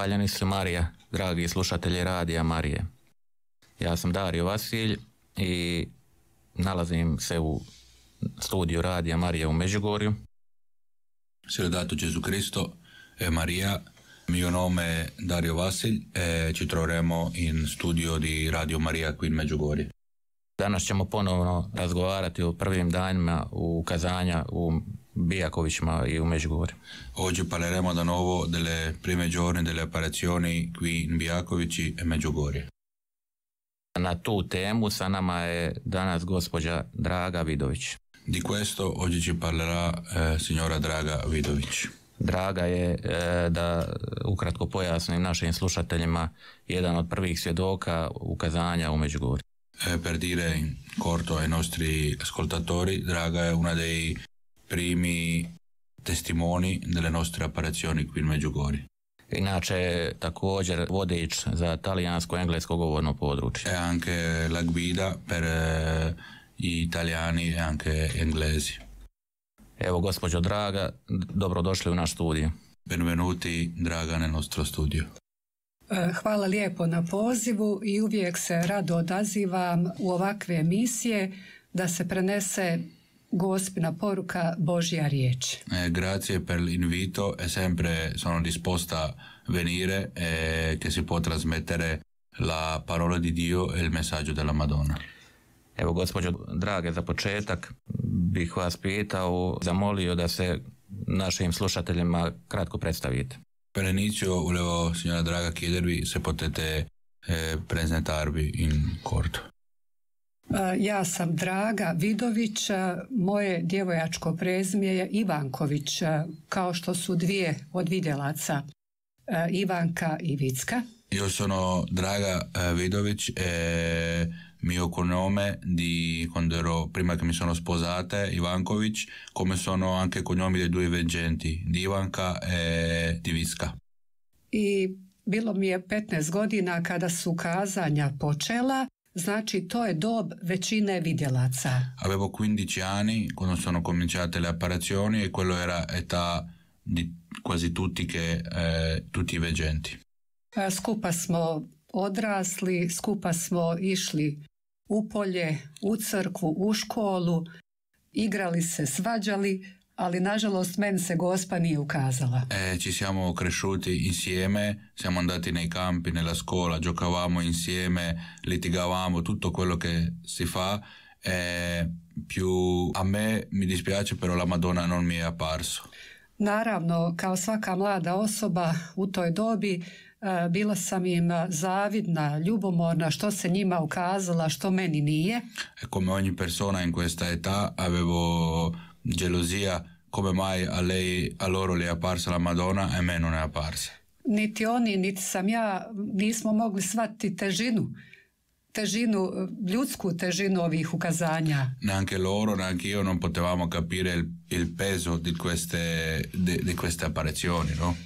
Spaljeni su Marija, dragi slušatelji Radija Marije. Ja sam Dario Vasilj i nalazim se u studiju Radija Marije u Međugorju. Sredato Čezu Cristo e Maria, mio nome Dario Vasilj e ci troveremo in studio di Radio Maria qui in Međugorje. Danas ćemo ponovno razgovarati o prvim danima u kazanja u Biacovic, ma io meglio cuore. Oggi parleremo da nuovo delle prime giorni delle apparizioni qui in Biacovic e Međugorje. Na tu temu sa nama je danas gospođa Draga Vidović. Di questo oggi ci parlerà eh, signora Draga Vidović. Draga je, eh, da ukratko pojasnim našim slušateljima, jedan od prvih svjedoka ukazanja u Međugorju. Eh, per dire in corto ai nostri ascoltatori, Draga è una dei primi testimoni delle nostre apparizioni qui in Međugorje. Inače također vodič za talijansko-englesko govorno područje. E anche la guida per eh, gli italiani e anche englesi. Evo gospođo Draga, dobrodošli u naš studij. Benvenuti Draga nel nostro studio. E, hvala lijepo na pozivu i uvijek se rado odazivam u ovakve emisije da se prenese gospina poruka Božja riječ. Gracije grazie per l'invito e sempre sono disposta venire e che si può trasmettere la parola di Dio e il messaggio della Madonna. Evo, gospođo, drage, za početak bih vas pitao, zamolio da se našim slušateljima kratko predstavite. Per inizio volevo, signora Draga, chiedervi se potete eh, presentarvi in corto. E, ja sam Draga Vidović, e, moje djevojačko prezmije je Ivanković, e, kao što su dvije od vidjelaca, Ivanka i Vicka. Io sono Draga Vidović, e mio cognome di quando ero prima che mi sono sposata, Ivankovic, come sono anche cognomi dei due veggenti, di Ivanka e di I bilo mi je 15 godina kada su kazanja počela Znači to je dob većine vidjelaca. Avevo 15 anni quando sono cominciate le apparazioni e quello era età di quasi tutti, che, eh, tutti i veggenti. Eh, skupa smo odrasli, skupa smo išli u polje, u crkvu, u školu, igrali se, svađali, ali nažalost men se Gospa nije ukazala. Eh, ci siamo cresciuti insieme, siamo andati nei campi, nella scuola, giocavamo insieme, litigavamo, tutto quello che si fa. Eh, più a me mi dispiace, però la Madonna non mi è apparso. Naravno, kao svaka mlada osoba u toj dobi, bila sam im zavidna, ljubomorna, što se njima ukazala, što meni nije. E come ogni persona in questa età avevo gelosia come mai a lei, a loro le è apparsa la Madonna e a me non è apparsa. Niti oni, niti sam ja nismo mogli shvatiti težinu težinu, eh, ljudsku težinu ovih ukazanja. Neanche loro, neanche io non potevamo capire il, il peso di queste, di, di queste apparizioni, no?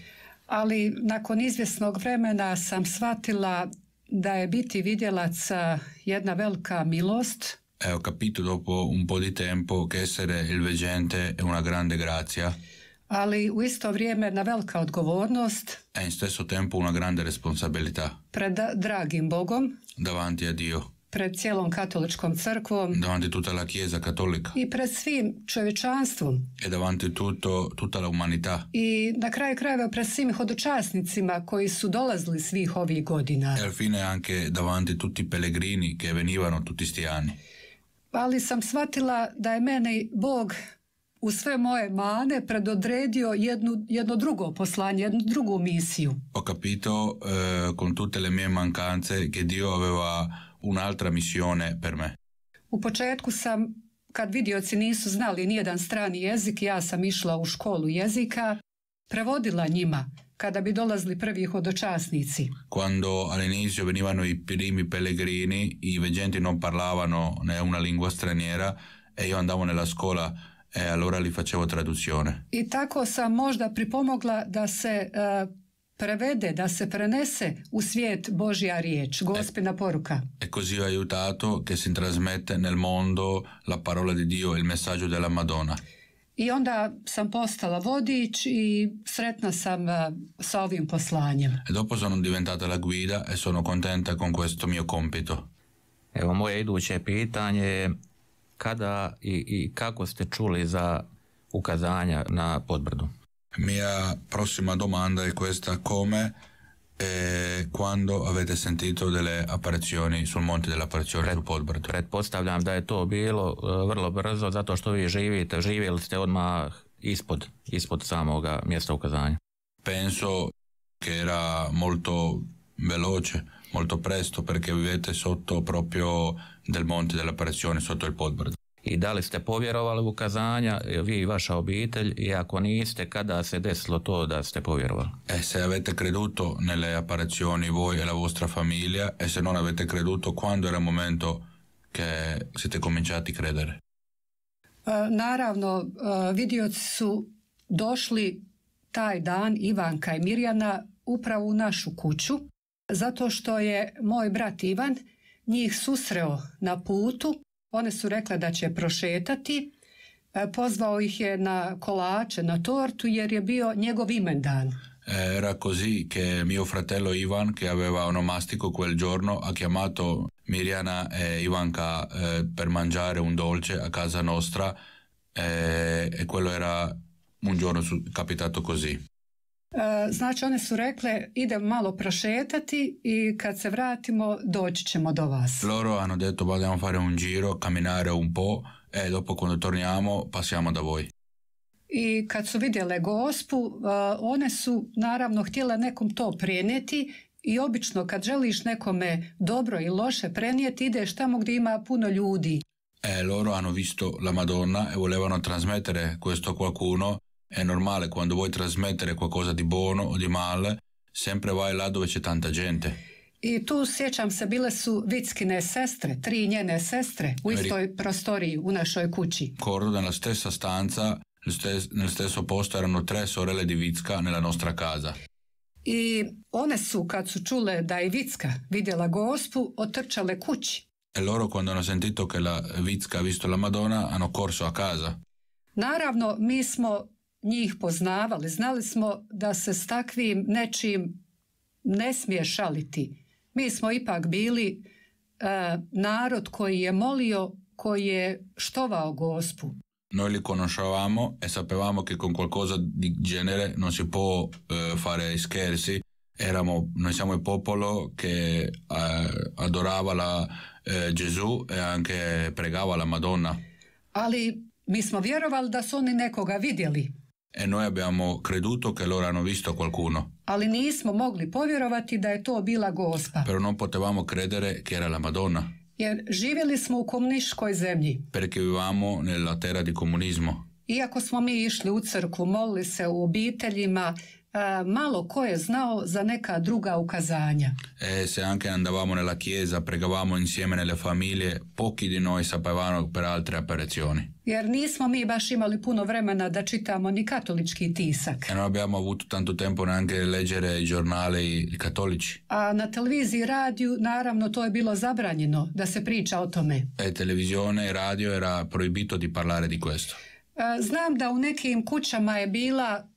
Ali nakon izvjesnog vremena sam shvatila da je biti vidjelac eh, jedna velika milost, e ho capito dopo un po' di tempo che essere il veggente è una grande grazia. Ali u isto vrijeme na velika odgovornost. E in stesso tempo una grande responsabilità. Pred dragim Bogom. Davanti a Dio. Pred cijelom katoličkom crkvom. Davanti tutta la chiesa cattolica. I pred svim čovječanstvom. E davanti tutto, tutta la umanità. I na kraju krajeva pred svim hodočasnicima koji su dolazili svih ovih godina. E al fine anche davanti tutti i pellegrini che venivano tutti sti anni ali sam shvatila da je meni Bog u sve moje mane predodredio jednu, jedno drugo poslanje, jednu drugu misiju. Ho capito eh, con tutte le mie mancanze che Dio aveva un'altra missione per me. U početku sam, kad vidioci nisu znali nijedan strani jezik, ja sam išla u školu jezika, prevodila njima kada bi dolazili prvi hodočasnici. Quando all'inizio venivano i primi pellegrini, i veggenti non parlavano né una lingua straniera e io andavo nella scuola e allora li facevo traduzione. I tako sam možda pripomogla da se uh, prevede, da se prenese u svijet Božja riječ, gospina poruka. E così ho aiutato che si trasmette nel mondo la parola di Dio, il messaggio della Madonna. I onda sam postala vodič i sretna sam e, sa ovim poslanjem. E dopo sono diventata la guida e sono contenta con questo mio compito. Evo moje iduće pitanje je kada i, i kako ste čuli za ukazanja na podbrdu? Mia prossima domanda è questa come e eh, quando avete sentito delle apparizioni sul monte delle apparizioni Pred, su Podbratu? Pretpostavljam da je to bilo eh, vrlo brzo zato što vi živite, živjeli ste odmah ispod, ispod samoga mjesta ukazanja. Penso che era molto veloce, molto presto perché vivete sotto proprio del monte dell'apparizione, sotto il Podbratu. i da li ste povjerovali u kazanja, vi i vaša obitelj, i ako niste, kada se desilo to da ste povjerovali? E se avete creduto nelle apparizioni voi e la vostra famiglia e se non avete creduto, quando era momento che siete cominciati credere? E, naravno, e, vidioci su došli taj dan Ivanka i Mirjana upravo u našu kuću, zato što je moj brat Ivan njih susreo na putu One su rekle da će prošetati. Pozvao ih je na kolače, na tortu jer je bio njegov imendan. Era così che mio fratello Ivan, che aveva onomastico quel giorno, ha chiamato Miriana e Ivanka eh, per mangiare un dolce a casa nostra eh, e quello era un giorno su, capitato così. E, znači one su rekle idem malo prošetati i kad se vratimo doći ćemo do vas. Loro hanno detto vogliamo fare un giro, camminare un po' e dopo quando torniamo passiamo da voi. I kad su vidjele gospu, e, one su naravno htjele nekom to prenijeti i obično kad želiš nekome dobro i loše prenijeti ideš tamo gdje ima puno ljudi. E loro hanno visto la Madonna e volevano trasmettere questo qualcuno È normale quando vuoi trasmettere qualcosa di buono o di male, sempre vai là dove c'è tanta gente. I tu sjećam se, bile su Vickine sestre, tri njene sestre, u istoj prostoriji u našoj kući. Koroda nella stessa stanza, nel stesso posto erano tre sorelle di Vicka nella nostra casa. I one su, kad su čule da je Vicka vidjela gospu, otrčale kući. E loro, quando hanno sentito che la Vicka ha visto la Madonna, hanno corso a casa. Naravno, mi smo njih poznavali, znali smo da se s takvim nečim ne smije šaliti. Mi smo ipak bili e, narod koji je molio, koji je štovao gospu. Noi li conoscevamo e sapevamo che con qualcosa di genere non si può e, fare scherzi. Eramo, noi siamo il popolo che eh, adorava la, e, Gesù e anche pregava la Madonna. Ali mi smo vjerovali da su oni nekoga vidjeli e noi abbiamo creduto che loro hanno visto qualcuno. Ali nismo mogli povjerovati da je to bila gospa. Però non potevamo credere che era la Madonna. Jer živjeli smo u komunističkoj zemlji. Perché vivamo nella terra di comunismo. Iako smo mi išli u crkvu, molili se u obiteljima, E, malo ko je znao za neka druga ukazanja. E se anche andavamo nella chiesa, pregavamo insieme nelle famiglie, pochi di noi sapevano per altre apparizioni. Jer nismo mi baš imali puno vremena da čitamo ni katolički tisak. E non abbiamo avuto tanto tempo neanche leggere i giornali cattolici. A na televiziji i radiju, naravno, to je bilo zabranjeno da se priča o tome. E televisione e radio era proibito di parlare di questo. E, znam da u nekim kućama je bila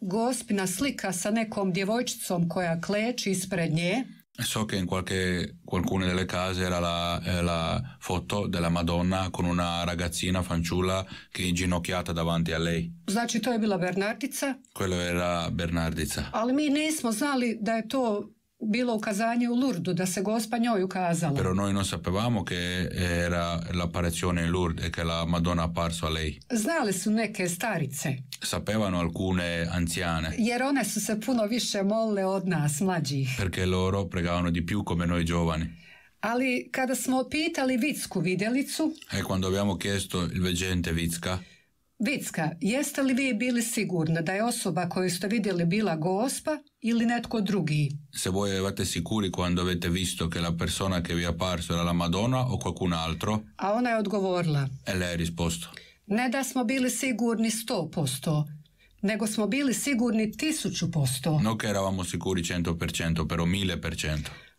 Gospina slika sa nekom djevojčicom koja kleči ispred nje. So che in qualche, alcune delle case era la, la foto della Madonna con una ragazzina fanciulla che è inginocchiata davanti a lei. Znači to je bila Bernardica. Quello era Bernardica. Ali mi nismo znali da je to bilo ukazanje u Lurdu, da se gospa njoj ukazala. Però noi non sapevamo che era l'apparizione in Lourdes e che la Madonna apparso a lei. Znali su neke starice. Sapevano alcune anziane. Jer one su se puno više molile od nas, mlađih. Perché loro pregavano di più come noi giovani. Ali kada smo pitali Vicku videlicu... E quando abbiamo chiesto il veggente Vicka... Vicka, jeste li vi bili sigurni da je osoba koju ste vidjeli bila gospa ili netko drugi? Se voi sicuri quando avete visto che la persona che vi è apparso era la Madonna o qualcun altro? A ona je odgovorila. E lei ha risposto. Ne da smo bili sigurni sto posto, nego smo bili sigurni tisuću posto. No che eravamo sicuri 100%, però 1000%.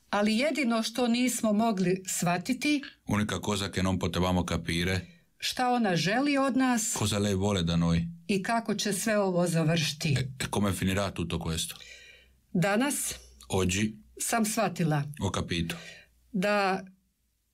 Ali jedino što nismo mogli shvatiti... Unica cosa che non potevamo capire šta ona želi od nas za lei vole da noi? i kako će sve ovo završiti. E, come finirà tutto questo? Danas Oggi sam shvatila o kapitu. da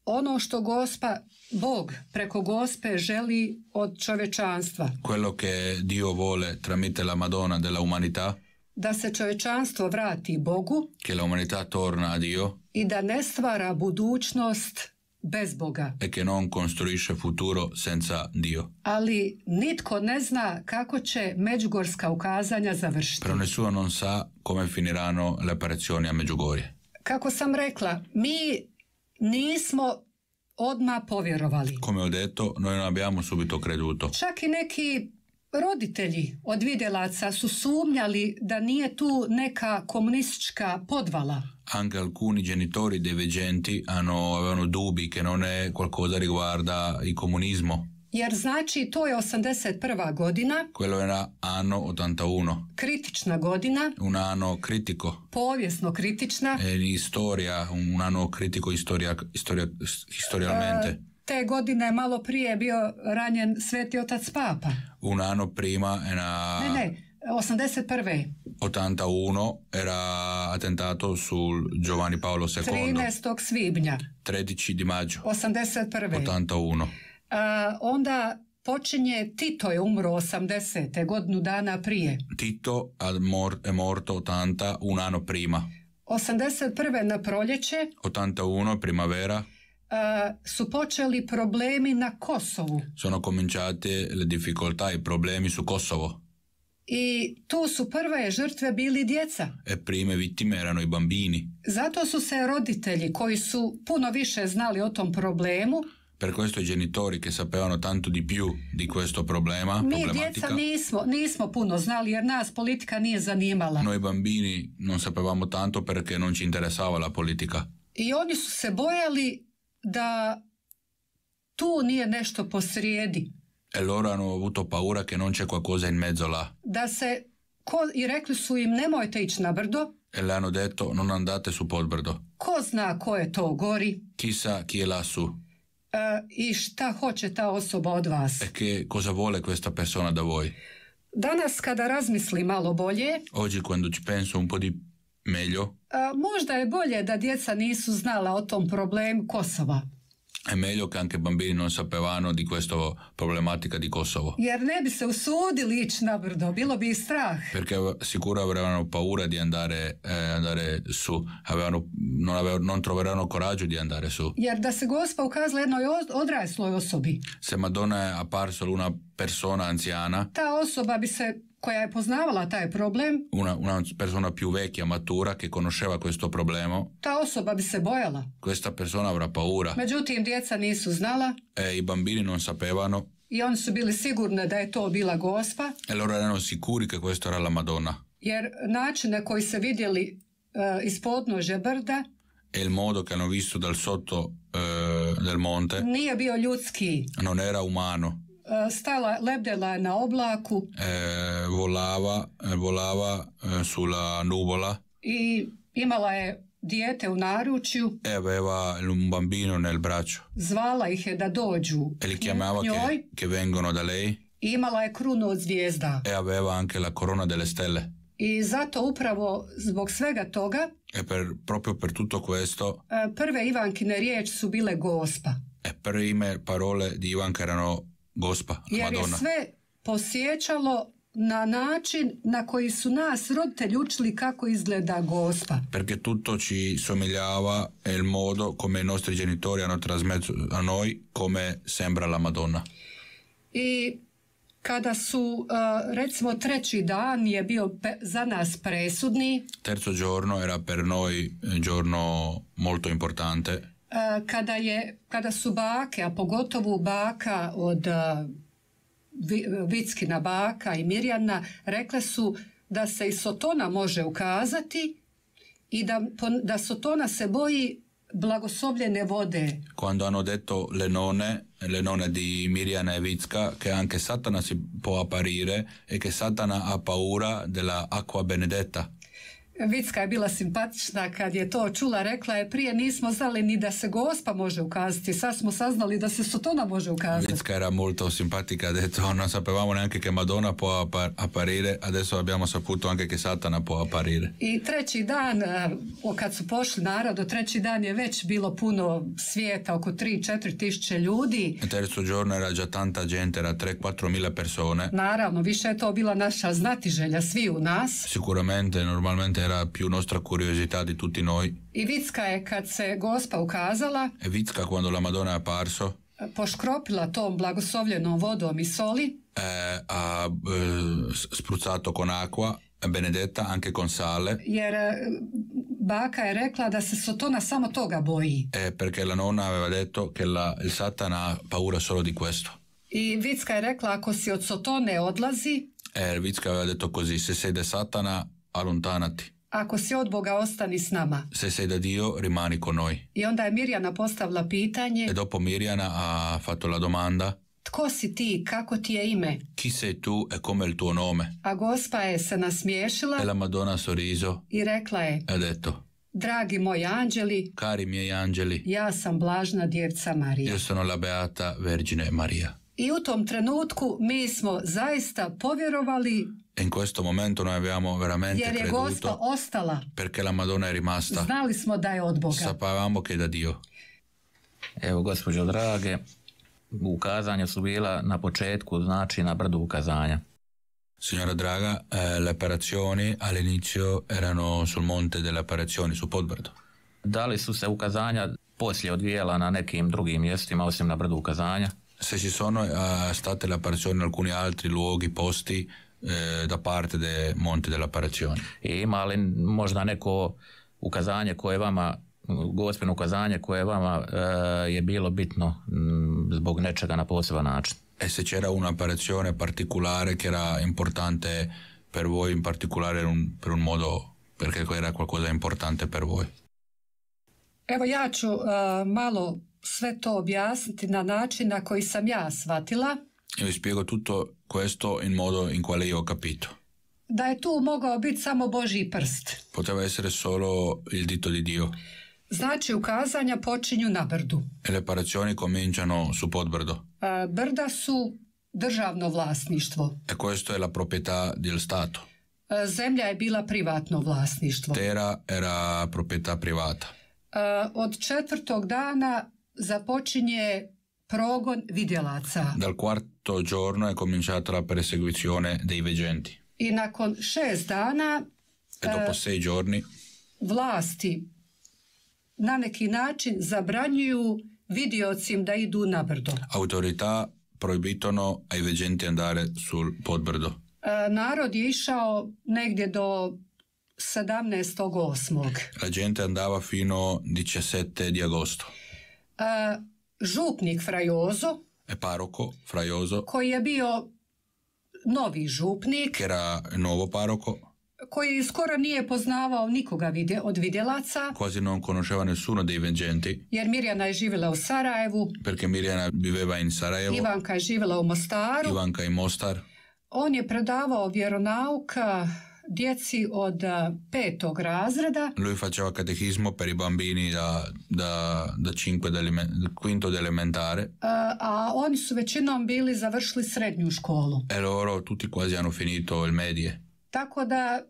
ono što gospa, Bog preko gospe želi od čovečanstva. Quello che Dio vole tramite la Madonna della umanità da se čovečanstvo vrati Bogu che la umanità torna a Dio i da ne stvara budućnost bez Boga. E che non costruisce futuro senza Dio. Ali nitko ne zna kako će međugorska ukazanja završiti. Però non sa come finiranno le apparizioni a Međugorje. Kako sam rekla, mi nismo odmah povjerovali. Come ho detto, noi non abbiamo subito creduto. Čak i neki Roditelji od videlaca su sumnjali da nije tu neka komunistička podvala. Anche alcuni genitori dei veggenti hanno, avevano dubbi che non è qualcosa riguarda il comunismo. Jer znači to je 81. godina. Quello era anno 81. Kritična godina. Un anno critico. Povijesno kritična. E storia, un anno critico historia, historia, historialmente. E, te godine malo prije bio ranjen sveti otac Papa. Un anno prima na... Ne, ne, 81. 81 era atentato sul Giovanni Paolo II. 13. svibnja. 13 di maggio. 81. 81. onda počinje, Tito je umro 80. godinu dana prije. Tito je morto 80 un anno prima. 81. na proljeće. 81 primavera. Uh, su počeli problemi na Kosovo. Sono cominciate le difficoltà e i problemi su Kosovo. I tu su prve žrtve bili djeca. E prime vittime erano i bambini. Zato su se roditelji koji su puno više znali o tom problemu per questo i genitori che sapevano tanto di più di questo problema, Mi djeca nismo, nismo puno znali jer nas politica nije zanimala. Noi bambini non sapevamo tanto perché non ci interessava la politica. I oni su se bojali da tu nije nešto posrijedi. Elorano avuto paura che non c'è qualcosa in mezzo là. Da se, ko, i rekli su im nemojte ići na brdo. E le detto non andate su polbrdo. Ko zna ko je to gori? Chissà chi è lassù. E, I šta hoće ta osoba od vas? E che cosa vuole questa persona da voi? Danas kada razmisli malo bolje... Oggi quando ci penso un po' di Meljo? E, možda je bolje da djeca nisu znala o tom problemu Kosova. E meglio che anche bambini non sapevano di questo problematica di Kosovo. Jer ne bi se usudili ići na brdo, bilo bi i strah. Perché sicuro avevano paura di andare, eh, andare su, avevano, non, avev, non troveranno coraggio di andare su. Jer da se gospa ukazala jednoj odrasloj osobi. Se Madonna è apparso una persona anziana. Ta osoba bi se koja je poznavala taj problem. Una, una persona più vecchia, matura, che conosceva questo problema. Ta osoba bi se bojala. Questa persona avrà paura. Međutim, djeca nisu znala. E, i bambini non sapevano. I oni su bili sigurni da je to bila gospa. E loro erano sicuri che questo era la Madonna. Jer način na koji se vidjeli uh, iz podnože brda e il modo che hanno visto dal sotto uh, del monte nije bio ljudski. Non era umano. E, stala, lebdela na oblaku. E, volava, e, volava e, sulla nuvola. I imala je dijete u naručju. E aveva un bambino nel braccio. Zvala ih je da dođu. E li chiamava Che, vengono da lei. imala je krunu od zvijezda. E aveva anche la corona delle stelle. I zato upravo zbog svega toga e per, proprio per tutto questo prve Ivankine riječi su bile gospa. E prime parole di Ivanka erano Gospa, jer Madonna. je sve posjećalo na način na koji su nas roditelji učili kako izgleda gospa. Perché tutto ci somigliava e il modo come i nostri genitori hanno trasmesso a noi come sembra la Madonna. I kada su eh, recimo treći dan je bio za nas presudni. Terzo giorno era per noi giorno molto importante kada, je, kada su bake, a pogotovo baka od Vickina baka i Mirjana, rekle su da se i Sotona može ukazati i da, da Sotona se boji blagosobljene vode. Quando hanno detto Lenone, Lenone di Mirjana e Vicka, che anche Satana si può apparire e che Satana ha paura della acqua benedetta. Vicka je bila simpatična kad je to čula, rekla je prije nismo znali ni da se gospa može ukazati, sad smo saznali da se Sotona može ukazati. Vicka era molto simpatica, je detto ono, sapevamo neanche che Madonna può apparire, adesso abbiamo saputo anche ke Satana po apparire. I treći dan, kad su pošli narodu, treći dan je već bilo puno svijeta, oko 3-4 tisuće ljudi. E, terzo giorno era già tanta gente, era 3-4 persone. Naravno, više je to bila naša znatiželja, svi u nas. Sicuramente, normalmente era più nostra curiosità di tutti noi. I Vicka kad se Gospa ukazala. E Vicka quando la Madonna è apparso. Eh, poškropila tom blagoslovljenom vodom i soli. Eh, ha eh, spruzzato con acqua benedetta anche con sale. Jer eh, baka je rekla da se Sotona samo toga boji. Eh, perché la nonna aveva detto che la, il Satana ha paura solo di questo. I Vicka je rekla ako si od Sotone odlazi. Eh, Vicka aveva detto così, se sei da Satana allontanati. ako si od Boga ostani s nama. Se se da Dio rimani con noi. I onda je Mirjana postavila pitanje. E dopo Mirjana ha fatto la domanda. Tko si ti, kako ti je ime? Chi sei tu e come il tuo nome? A gospa je se nasmiješila. E la Madonna sorriso. I rekla je. E detto. Dragi moji anđeli, cari miei anđeli, ja sam blažna djeca Marija. Io sono la beata Vergine Maria. I u tom trenutku mi smo zaista povjerovali in questo momento noi abbiamo veramente jer creduto ostala. perché la Madonna è rimasta. Znali smo da je od Boga. Sapavamo che da Dio. Evo, gospođo drage, ukazanja su bila na početku, znači na brdu ukazanja. Signora Draga, eh, le apparizioni all'inizio erano sul monte delle apparizioni, su Podbrdo. Da li su se ukazanja poslije odvijela na nekim drugim mjestima osim na brdu ukazanja? se ci sono uh, state apparizioni in alcuni altri luoghi, posti eh, da parte de Monte dell'Apparizione. E Ima, li možda neko ukazanje koje vama gospodin ukazanje koje vama eh, je bilo bitno mm, zbog nečega na poseban način. E se c'era un'apparizione particolare che era importante per voi, in particolare un, per un modo, perché era qualcosa importante per voi? Evo ja ću malo sve to objasniti na način na koji sam ja shvatila. Io spiego tutto questo in modo in quale io ho capito. Da je tu mogao biti samo Božji prst. Poteva essere solo il dito di Dio. Znači ukazanja počinju na brdu. E le cominciano su podbrdo. A, brda su državno vlasništvo. E questo è la proprietà del Stato. zemlja je bila privatno vlasništvo. Terra era proprietà privata. od četvrtog dana započinje progon vidjelaca. Dal quarto giorno è cominciata la persecuzione dei veggenti. I nakon šest dana e dopo eh, sei giorni vlasti na neki način zabranjuju vidiocim da idu na brdo. Autorità proibitono ai veggenti andare sul podbrdo. Eh, narod je išao negdje do 17.8. La gente andava fino 17 di agosto uh, župnik Frajozo. E paroko, Frajozo. Koji je bio novi župnik. Era novo paroko. Koji skoro nije poznavao nikoga vide, od vidjelaca. Kozi non conosceva nessuno dei vencenti. Jer Mirjana je živjela u Sarajevu. Perché Mirjana biveva in Sarajevo. Ivanka je živjela u Mostaru. Ivanka i Mostar. On je predavao vjeronauka djeci od e, petog razreda. Lui faceva catechismo per i bambini da, da, da cinque quinto elementare. A, e, a oni su većinom bili završili srednju školu. E loro tutti quasi hanno finito il medie. Tako da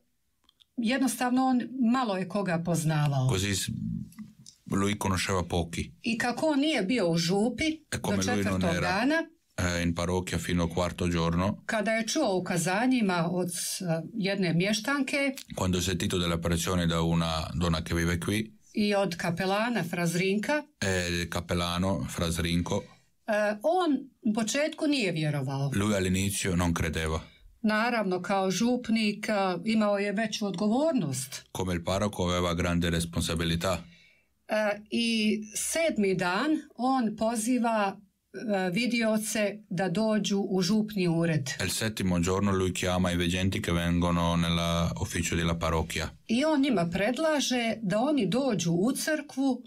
jednostavno on malo je koga poznavao. Così lui conosceva pochi. I kako on nije bio u župi e do četvrtog dana, Eh, in parokija fino quarto giorno. Kada je čuo ukazanjima od eh, jedne mještanke, quando è sentito della pressione da una donna che vive qui, i od kapelana Frazrinka, e eh, capellano Frazrinko, on u početku nije vjerovao. Lui all'inizio non credeva. Naravno, kao župnik imao je veću odgovornost. Come il parroco aveva grande responsabilità. I sedmi dan on poziva E, vidioce da dođu u župni ured. Il settimo giorno lui chiama i veggenti che vengono nell'ufficio della parrocchia. I on njima predlaže da oni dođu u crkvu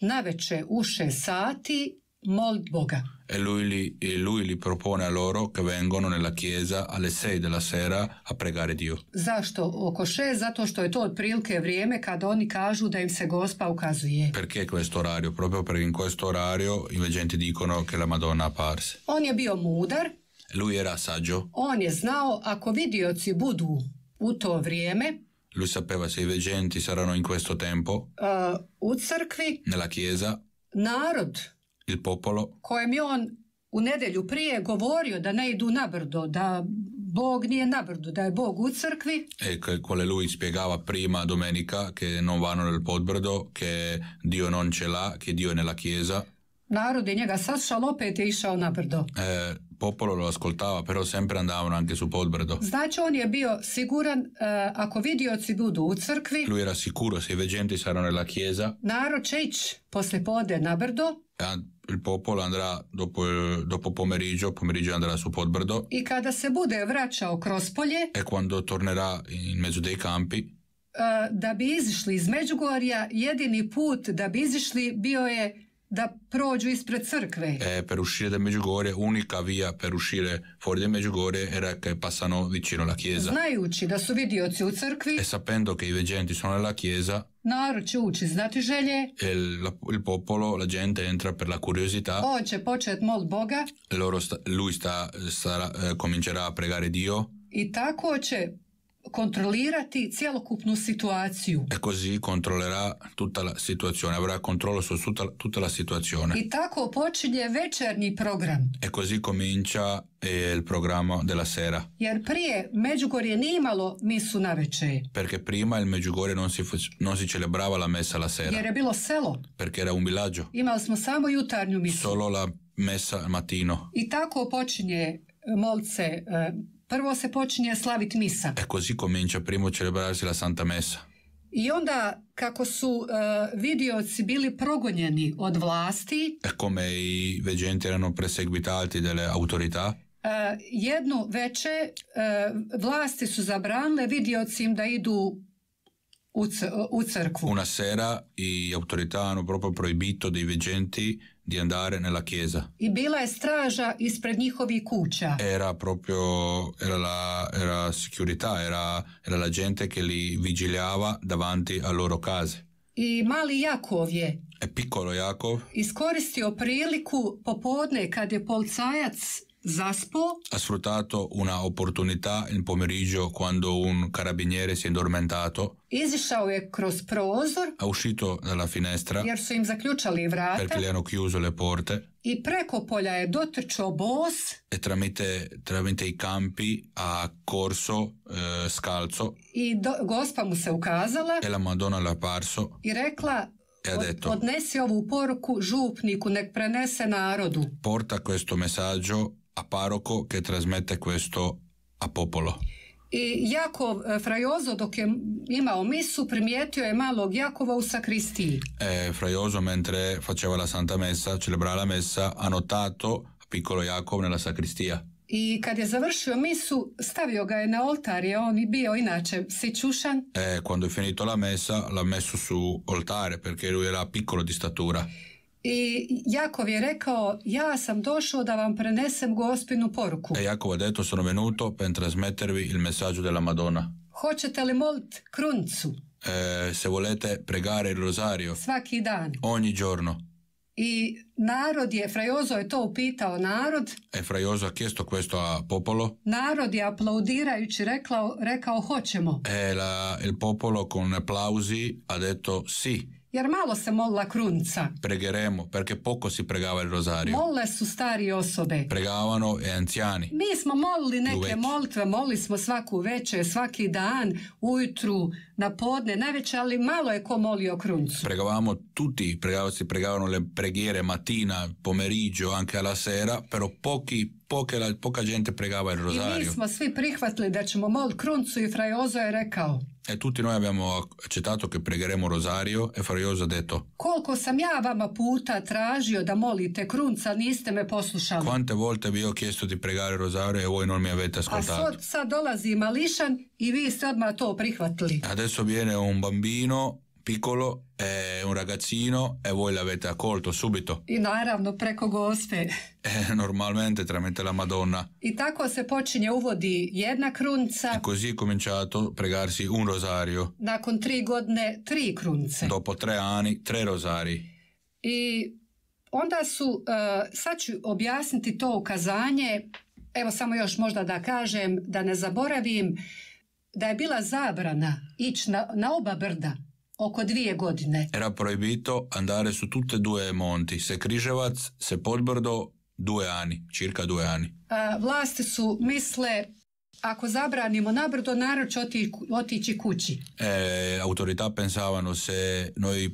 na veče u 6 sati molit Boga. e lui li, e lui li propone a loro che vengono nella chiesa alle 6 della sera a pregare Dio. Zašto oko 6? Zato što je to otprilike vrijeme kad oni kažu da im se Gospa ukazuje. Perché questo orario? Proprio perché in questo orario i veggenti dicono che la Madonna apparse. On je bio mudar. Lui era saggio. On je znao ako vidioci budu u to vrijeme lui sapeva se i veggenti saranno in questo tempo. Uh, u crkvi. Nella chiesa. Narod il popolo kojem je on u nedjelju prije govorio da ne idu na brdo, da Bog nije na brdu, da je Bog u crkvi. E quale lui spiegava prima domenica che non vanno nel podbrdo, che Dio non ce l'ha, che Dio è nella chiesa. Narod je njega sasšao, opet je išao na brdo. E, popolo lo ascoltava, però sempre andavano anche su podbrdo. Znači on je bio siguran uh, ako vidioci budu u crkvi. Lui era sicuro se i veggenti saranno nella chiesa. Narod će ići posle pode na brdo. il popolo andrà dopo, dopo pomeriggio, pomeriggio e andrà su Podbrdo. I kada se bude vraćao kroz polje... E quando tornerà in mezzo dei campi... Eh, da bi izišli iz Međugorja, jedini put da bi izišli bio je da prođu ispred crkve. E, eh, per uscire da Međugorje, unica via per uscire fuori da Međugorje era che passano vicino alla chiesa. Znajući da su vidioci u crkvi e sapendo che i veggenti sono nella chiesa, narod će ući znati želje e il, il popolo, la gente entra per la curiosità. On će počet mol Boga. Loro sta, lui sta, sta, eh, comincerà a pregare Dio. I tako će controllirati cjelokupnu situaciju. E così controllerà tutta la situazione, avrà controllo su tutta, tutta la situazione. I tako počinje večernji program. E così comincia eh, il programma della sera. Jer prije Međugorje nije imalo misu na večer. Perché prima il Međugorje non si, non si celebrava la messa la sera. Jer je bilo selo. Perché era un villaggio. Imali smo samo jutarnju misu. Solo la messa al mattino. I tako počinje eh, molce eh, Prvo se počinje slaviti misa. E così comincia primo celebrarsi la Santa Messa. I onda kako su uh, vidioci bili progonjeni od vlasti, e come i veggenti erano perseguitati delle autorità, Uh, jednu veče uh, vlasti su zabranile vidiocim da idu u, u crkvu. Una sera i autorità hanno proprio proibito dei veggenti di andare nella chiesa. E bila je straža ispred njihovih kuća. Era proprio era la era sicurezza, era, era la gente che li vigiliava davanti a loro case. I mali Jakov je e piccolo Jakov iskoristio priliku popodne kad je polcajac Zaspo ha sfruttato una opportunità il pomeriggio quando un carabiniere si è addormentato. Izišao prozor. Ha uscito dalla finestra. vrata. Perché gli hanno chiuso le porte. I preko polja je bos. E tramite, tramite, i campi ha corso eh, scalzo. I do, mu se ukazala. E la Madonna l'ha apparso. e ha detto Odnesi ovu poruku župniku, nek prenese narodu. Porta questo messaggio a parroco che trasmette questo a popolo. I Jakov Frajozo dok je imao misu primijetio je malog Jakova u sacristiji. Eh, Frajozo mm, eh, mentre faceva la Santa Messa, celebrava la Messa, ha notato piccolo Jakov nella sacristia. I kad je završio misu, stavio ga je na oltar, je on bio inače sićušan. Eh, quando è finito la messa, l'ha messo su oltare perché lui era piccolo di statura. i Jakov je rekao ja sam došao da vam prenesem gospinu poruku. E Jacovo je detto sono venuto per trasmettervi il messaggio della Madonna. Hoćete li molit kruncu? E, se volete pregare il rosario. Svaki dan. Ogni giorno. I narod je, Frajozo je to upitao narod. E Frajozo ha chiesto questo a popolo. Narod je aplaudirajući rekao, rekao hoćemo. E la, il popolo con applausi ha detto sì. Jer se molla krunca. Pregheremo perché poco si pregava il rosario. Molle su stari osobe. Pregavano e anziani. Mi smo molili neke moltve, molili smo svaku večer, svaki dan, ujutru, na podne, najveće, ali malo je ko molio kruncu. Pregavamo tutti, pregavano, si pregavano le preghiere mattina, pomeriggio, anche alla sera, però pochi poca, poca gente pregava il rosario. I mi smo svi prihvatili da ćemo mol Kruncu i frajozo je rekao. E tutti noi abbiamo accettato che pregheremo rosario e frajozo ha detto. Koliko sam ja vama puta tražio da molite Krunca, niste me poslušali. Quante volte vi ho chiesto di pregare rosario e voi non mi avete ascoltato. A sad, sad dolazi mališan i vi ste odmah to prihvatili. Adesso viene un bambino piccolo, è un ragazzino e voi l'avete accolto subito. I naravno preko gospe. E, eh, normalmente tramite la Madonna. I tako se počinje uvodi jedna krunca. E così è cominciato a pregarsi un rosario. Nakon tri godine tri krunce. Dopo tre anni tre rosari. I onda su, uh, sad ću objasniti to ukazanje, evo samo još možda da kažem, da ne zaboravim, da je bila zabrana ići na, na oba brda oko dvije godine. Era proibito andare su tutte due monti, se Križevac, se Podbrdo, due ani, circa due ani. Vlasti su misle ako zabranimo nabrdo, narod će otići kući. Eh, autorità pensavano se noi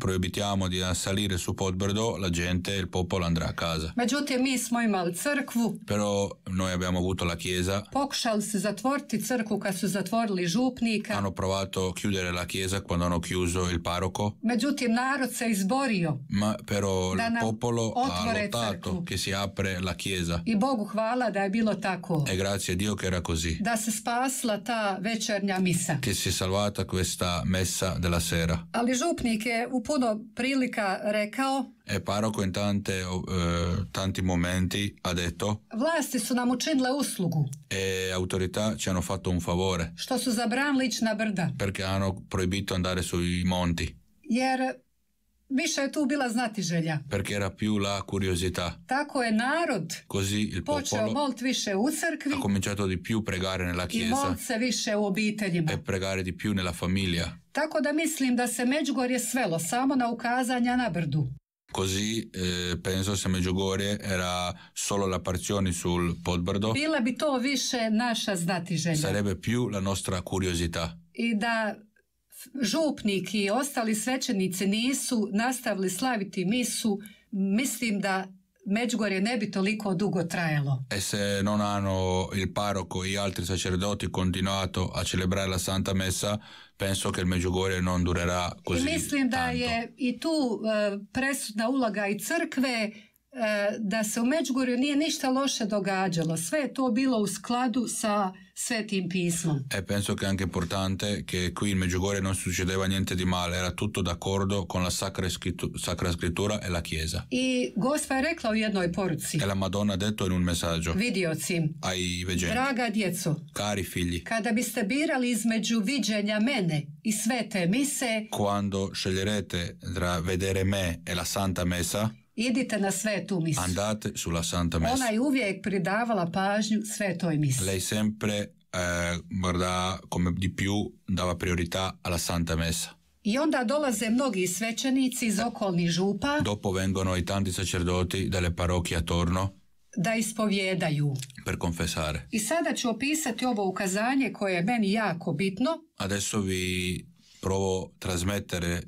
proibitiamo di salire su podbrdo, la gente, il popolo andrà a casa. Međutim, mi smo imali crkvu. Però noi abbiamo avuto la chiesa. Pokušali su zatvoriti crkvu kad su zatvorili župnika. Hanno provato chiudere la chiesa quando hanno chiuso il parroco. Međutim, narod se izborio. Ma però il popolo ha lottato crkvu. che si apre la chiesa. I Bogu hvala da je bilo tako. E grazie a Dio che era così. Da se spasla ta večernja misa. Che si salvata questa messa della sera. Ali župnik je u puno prilika rekao E paroko in tante, uh, tanti momenti ha detto Vlasti su nam učinile uslugu. E autorità ci hanno fatto un favore. Što su zabranili ići na brda. Perché hanno proibito andare sui monti. Jer Više je tu bila znati želja. Perché era più la curiosità. Tako je narod Così il počeo molt više u crkvi. Ha cominciato di più pregare nella chiesa. I molt se više u obiteljima. E pregare di più nella famiglia. Tako da mislim da se Međugorje svelo samo na ukazanja na brdu. Così eh, penso se Međugorje era solo la parzione sul podbrdo. Bila bi to više naša znati želja. Sarebbe più la nostra curiosità. I da župnik i ostali svećenici nisu nastavili slaviti misu, mislim da Međugorje ne bi toliko dugo trajalo. E se non hanno il parroco i altri sacerdoti continuato a celebrare la Santa Messa, penso che il Međugorje non durerà così I mislim da je i tu eh, presudna ulaga i crkve eh, da se u Međugorju nije ništa loše događalo. Sve je to bilo u skladu sa set in E penso che è anche importante che qui in Meggiugorie non succedeva niente di male, era tutto d'accordo con la sacra, scrittu sacra scrittura e la Chiesa. I gospa je rekla u jednoj poruci. E la Madonna ha detto in un messaggio. Vidioci. Ai veggenti. Draga djeco. Cari figli. Kada biste birali između viđenja mene i svete mise. Quando sceglierete tra vedere me e la santa messa. idite na svetu misu. Andate sulla santa messa. Ona je uvijek pridavala pažnju svetoj misi. Lei sempre eh, come di più dava priorità alla santa messa. I onda dolaze mnogi svećenici iz okolnih župa. Dopo vengono i tanti sacerdoti dalle parrocchie attorno da ispovjedaju. Per confessare. I sada ću opisati ovo ukazanje koje je meni jako bitno. Adesso vi provo trasmettere eh,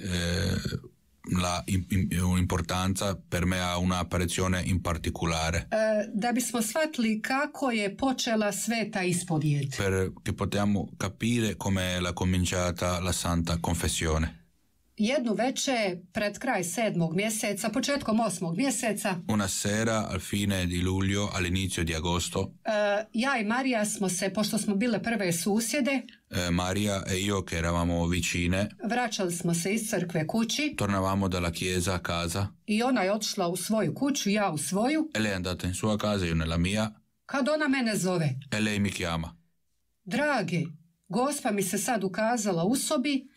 importanza per me ha un'apparizione in particolare. Uh, da bismo shvatili kako je počela sveta ispovijed. Perché possiamo capire come è cominciata la Santa Confessione. jednu veče pred kraj sedmog mjeseca, početkom osmog mjeseca. Una sera al fine di luglio, all'inizio di agosto. Uh, ja i Marija smo se, pošto smo bile prve susjede. E, Marija e io che eravamo vicine. Vraćali smo se iz crkve kući. Tornavamo dalla chiesa a casa. I ona je otišla u svoju kuću, ja u svoju. E lei è andata in sua casa, io nella mia. Kad ona mene zove. E lei mi chiama. Dragi, gospa mi se sad ukazala u sobi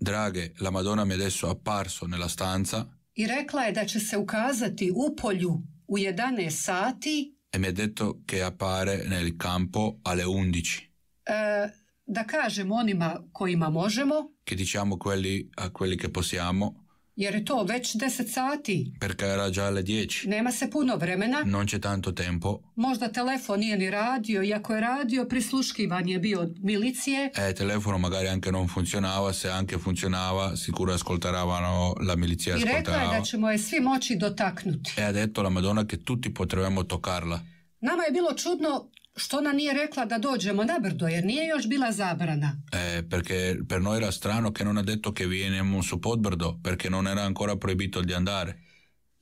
Draghe, la Madonna mi è adesso apparso nella stanza i rekla je da će se ukazati u polju u 11 sati. E mi ha detto che appare nel campo alle 11. Eh, da kažemo onima kojima možemo. Che diciamo quelli, a quelli che possiamo. jer je to već 10 sati. Perché era già alle 10. Nema se puno vremena. Non c'è tanto tempo. Možda telefon nije ni radio, iako je radio, prisluškivan je bio od milicije. E, telefon magari anche non funzionava, se anche funzionava, sicuro ascoltaravano la milizia I rekla je da ćemo je svi moći dotaknuti. E, ha detto la Madonna che tutti potrebamo toccarla. Nama je bilo čudno što ona nije rekla da dođemo na brdo, jer nije još bila zabrana? Eh, perché per noi era strano che non ha detto che vieniamo su Podbrdo, perché non era ancora proibito di andare.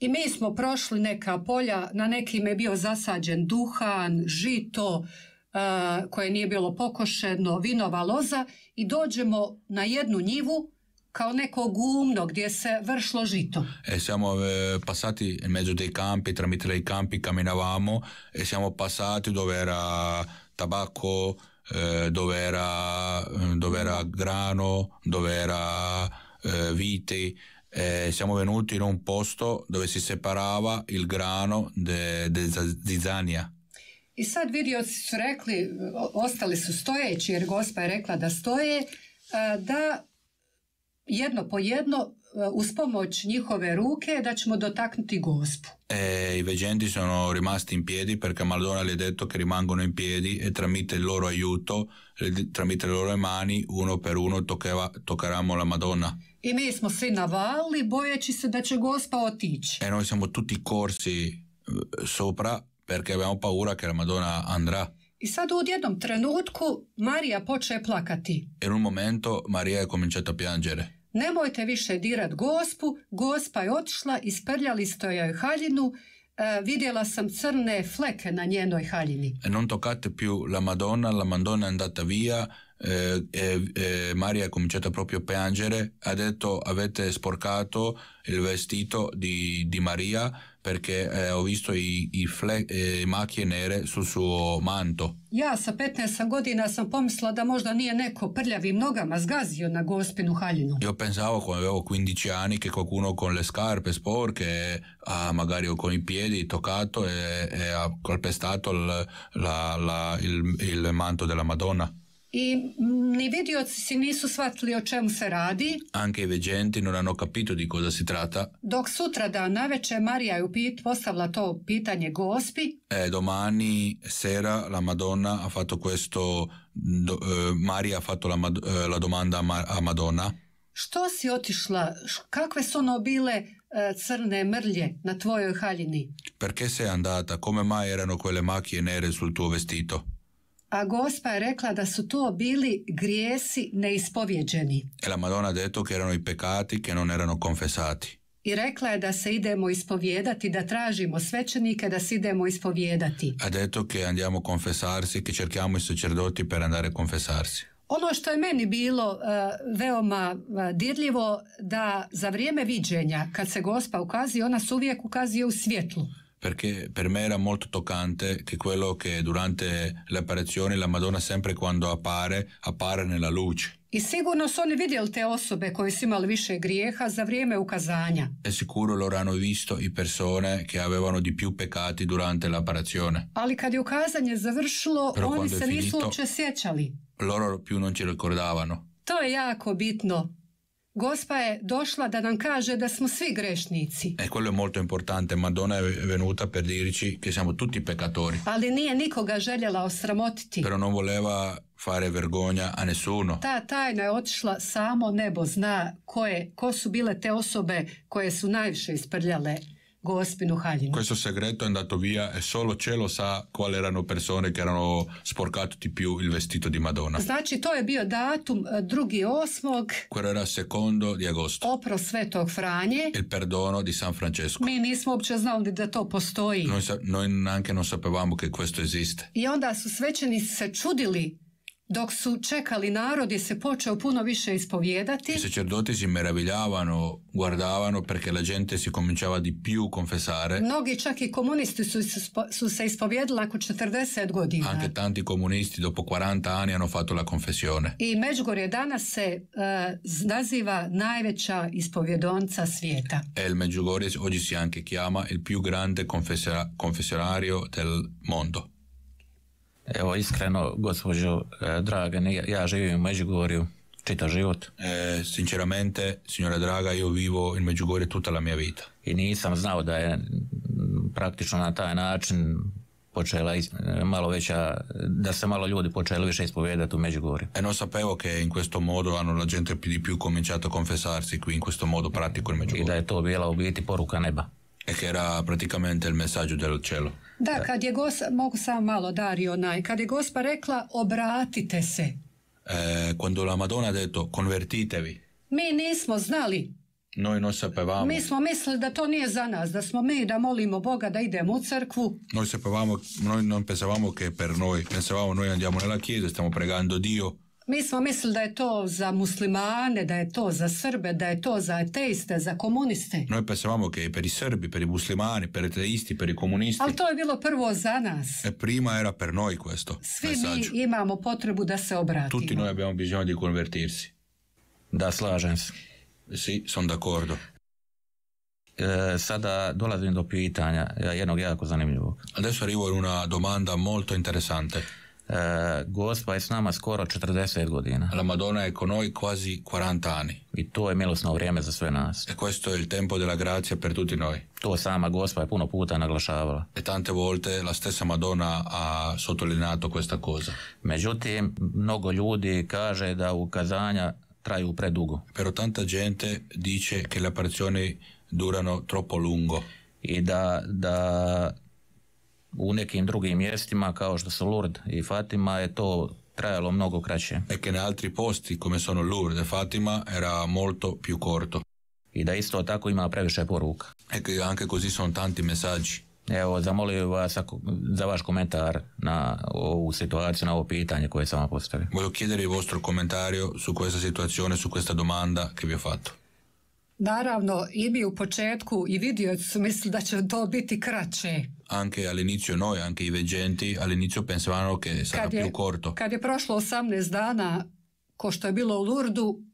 I mi smo prošli neka polja, na nekim je bio zasađen duhan, žito, uh, koje nije bilo pokošeno, vinova loza i dođemo na jednu njivu kao neko gumno gdje se vršlo žito. E siamo eh, passati in mezzo dei campi, tramite dei campi camminavamo e siamo passati dove era tabacco, eh, dove, era, dove era grano, dove era eh, vite. Eh, siamo venuti in un posto dove si separava il grano de, de zizania. I sad vidioci su rekli, ostali su stojeći jer gospa je rekla da stoje, da jedno po jedno eh, uz pomoć njihove ruke da ćemo dotaknuti gospu. E, I veggenti sono rimasti in piedi perché Madonna gli ha detto che rimangono in piedi e tramite il loro aiuto, tramite le loro mani, uno per uno toccava, toccheranno la Madonna. I mi smo svi navali bojeći se da će gospa otići. E noi siamo tutti corsi eh, sopra perché abbiamo paura che la Madonna andrà. I sad u jednom trenutku Marija poče plakati. In un momento Maria è cominciata a piangere nemojte više dirat gospu, gospa je otišla, isprljali ste joj haljinu, Uh, vidjela sam crne fleke na njenoj haljini. Non toccate più la Madonna, la Madonna è andata via, e, eh, Maria ha cominciato proprio a piangere, ha detto avete sporcato il vestito di, di Maria, perché eh, ho visto i, i fle, eh, makije nere sul suo manto. Ja sa 15 godina sam pomislila da možda nije neko prljavim nogama zgazio na gospinu haljinu. Io pensavo quando avevo 15 anni che qualcuno con le scarpe sporche, ah, magari con i piedi, toccato e, e ha colpestato il, la, la, il, il manto della Madonna. i ni vidioci si nisu shvatili o čemu se radi. Anke i veđenti non hanno capito di cosa si tratta. Dok sutra da naveče Marija je upit, postavila to pitanje gospi. E, domani sera la Madonna ha fatto questo do, eh, Marija ha fatto la, eh, la domanda a, Madonna. Što si otišla? Kakve su ono bile crne mrlje na tvojoj haljini? Perché sei andata? Come mai erano quelle macchie nere sul tuo vestito? a gospa je rekla da su to bili grijesi neispovjeđeni. E la Madonna ha detto che erano i peccati che non erano confessati. I rekla je da se idemo ispovijedati, da tražimo svećenike, da se idemo ispovijedati. a detto che andiamo confessarsi, che cerchiamo i sacerdoti per andare confessarsi. Ono što je meni bilo uh, veoma uh, dirljivo da za vrijeme viđenja kad se gospa ukazi ona se uvijek ukazuje u svjetlu. perché per me era molto toccante che quello che durante le apparizioni la Madonna sempre quando appare, appare nella luce. I sigurno su oni te osobe koje su imali više grijeha za vrijeme ukazanja. E sicuro loro hanno visto i persone che avevano di più peccati durante l'apparizione. Ali kad je ukazanje završilo, Però oni se finito, nisu uopće sjećali. Loro più non ci ricordavano. To je jako bitno. Gospa je došla da nam kaže da smo svi grešnici. E quello è molto importante, Madonna è venuta per dirci che siamo tutti peccatori. Ali nije nikoga željela osramotiti. Però non voleva fare vergogna a nessuno. Ta tajna je otišla samo nebo zna koje, ko su bile te osobe koje su najviše isprljale gospinu Haglino. Questo segreto è andato via e solo cielo sa quali erano persone che erano sporcato di più il vestito di Madonna. Znači to je bio datum 2.8. Eh, Quello era secondo di agosto. Opro Svetog Franje. Il perdono di San Francesco. Mi nismo uopće znali da to postoji. Noi, noi non sapevamo che questo esiste. I onda su svećeni se čudili dok su čekali narodi si počeo puno više ispoviedati. I sacerdoti si meravigliavano, guardavano perché la gente si cominciava di più confessare. Mnogi čak i komunisti su, su se ispovijedali nakon 40 godina. Anche tanti comunisti dopo 40 anni hanno fatto la confessione. I Međugorje danas se uh, naziva najveća ispovjedonca svijeta. E il Međugorje oggi si anche chiama il più grande confessionario del mondo. Evo, iskreno, gospođo e, drage, ja živim u Međugorju, čita život. E, sinceramente, signora Draga, io vivo in Međugorje tutta la mia vita. I nisam znao da je praktično na taj način počela e, malo veća, da se malo ljudi počeli više ispovedati u Međugorju. E non sapevo che in questo modo hanno la gente di più cominciato a confessarsi qui in questo modo pratico in Međugorju. I da je to bila u biti poruka neba e che era praticamente il messaggio del cielo. Da, kad je gos mogu samo malo Dario onaj, kad je gospa rekla obratite se. Eh, quando la Madonna ha detto convertitevi. Mi nismo znali. Noi non sapevamo. Mi smo mislili da to nije za nas, da smo mi da molimo Boga da idemo u crkvu. Noi sapevamo, noi non pensavamo che per noi, pensavamo noi andiamo nella chiesa, stiamo pregando Dio. Mi smo mislili da je to za muslimane, da je to za Srbe, da je to za ateiste, za komuniste. Noi pensavamo pa che per i serbi, per i muslimani, per ateisti, per i comunisti. Ali to je bilo prvo za nas. E prima era per noi questo. Svi mi imamo potrebu da se obratimo. Tutti noi abbiamo bisogno di convertirsi. Da, slažem se. Sì, sono d'accordo. E, sada dolazim do pitanja jednog jako zanimljivog. Adesso arrivo una domanda molto interessante e, gospa pa je s nama skoro 40 godina. La Madonna je con noi quasi 40 anni. I to je milosno vrijeme za sve nas. E questo è il tempo della grazia per tutti noi. To sama gospa je puno puta naglašavala. E tante volte la stessa Madonna ha sottolineato questa cosa. Međutim, mnogo ljudi kaže da ukazanja traju predugo. Pero tanta gente dice che le apparizioni durano troppo lungo. I da, da u nekim drugim mjestima kao što su Lourdes i Fatima je to trajalo mnogo kraće. Eke, che altri posti come sono Lourdes e Fatima era molto più corto. I da isto tako ima previše poruka. E anche così sono tanti messaggi. Evo, zamolio vas za vaš komentar na ovu situaciju, na ovo pitanje koje sam vam postavio. Voglio chiedere il vostro commentario su questa situazione, su questa domanda che vi ho fatto. Naravno, i mi u početku i vidio su mislili da će to biti kraće. Anche all'inizio noi, e anche i veggenti, all'inizio pensavano che sarà kad je, più corto. Kad je prošlo 18 dana, ko što je bilo u Lurdu,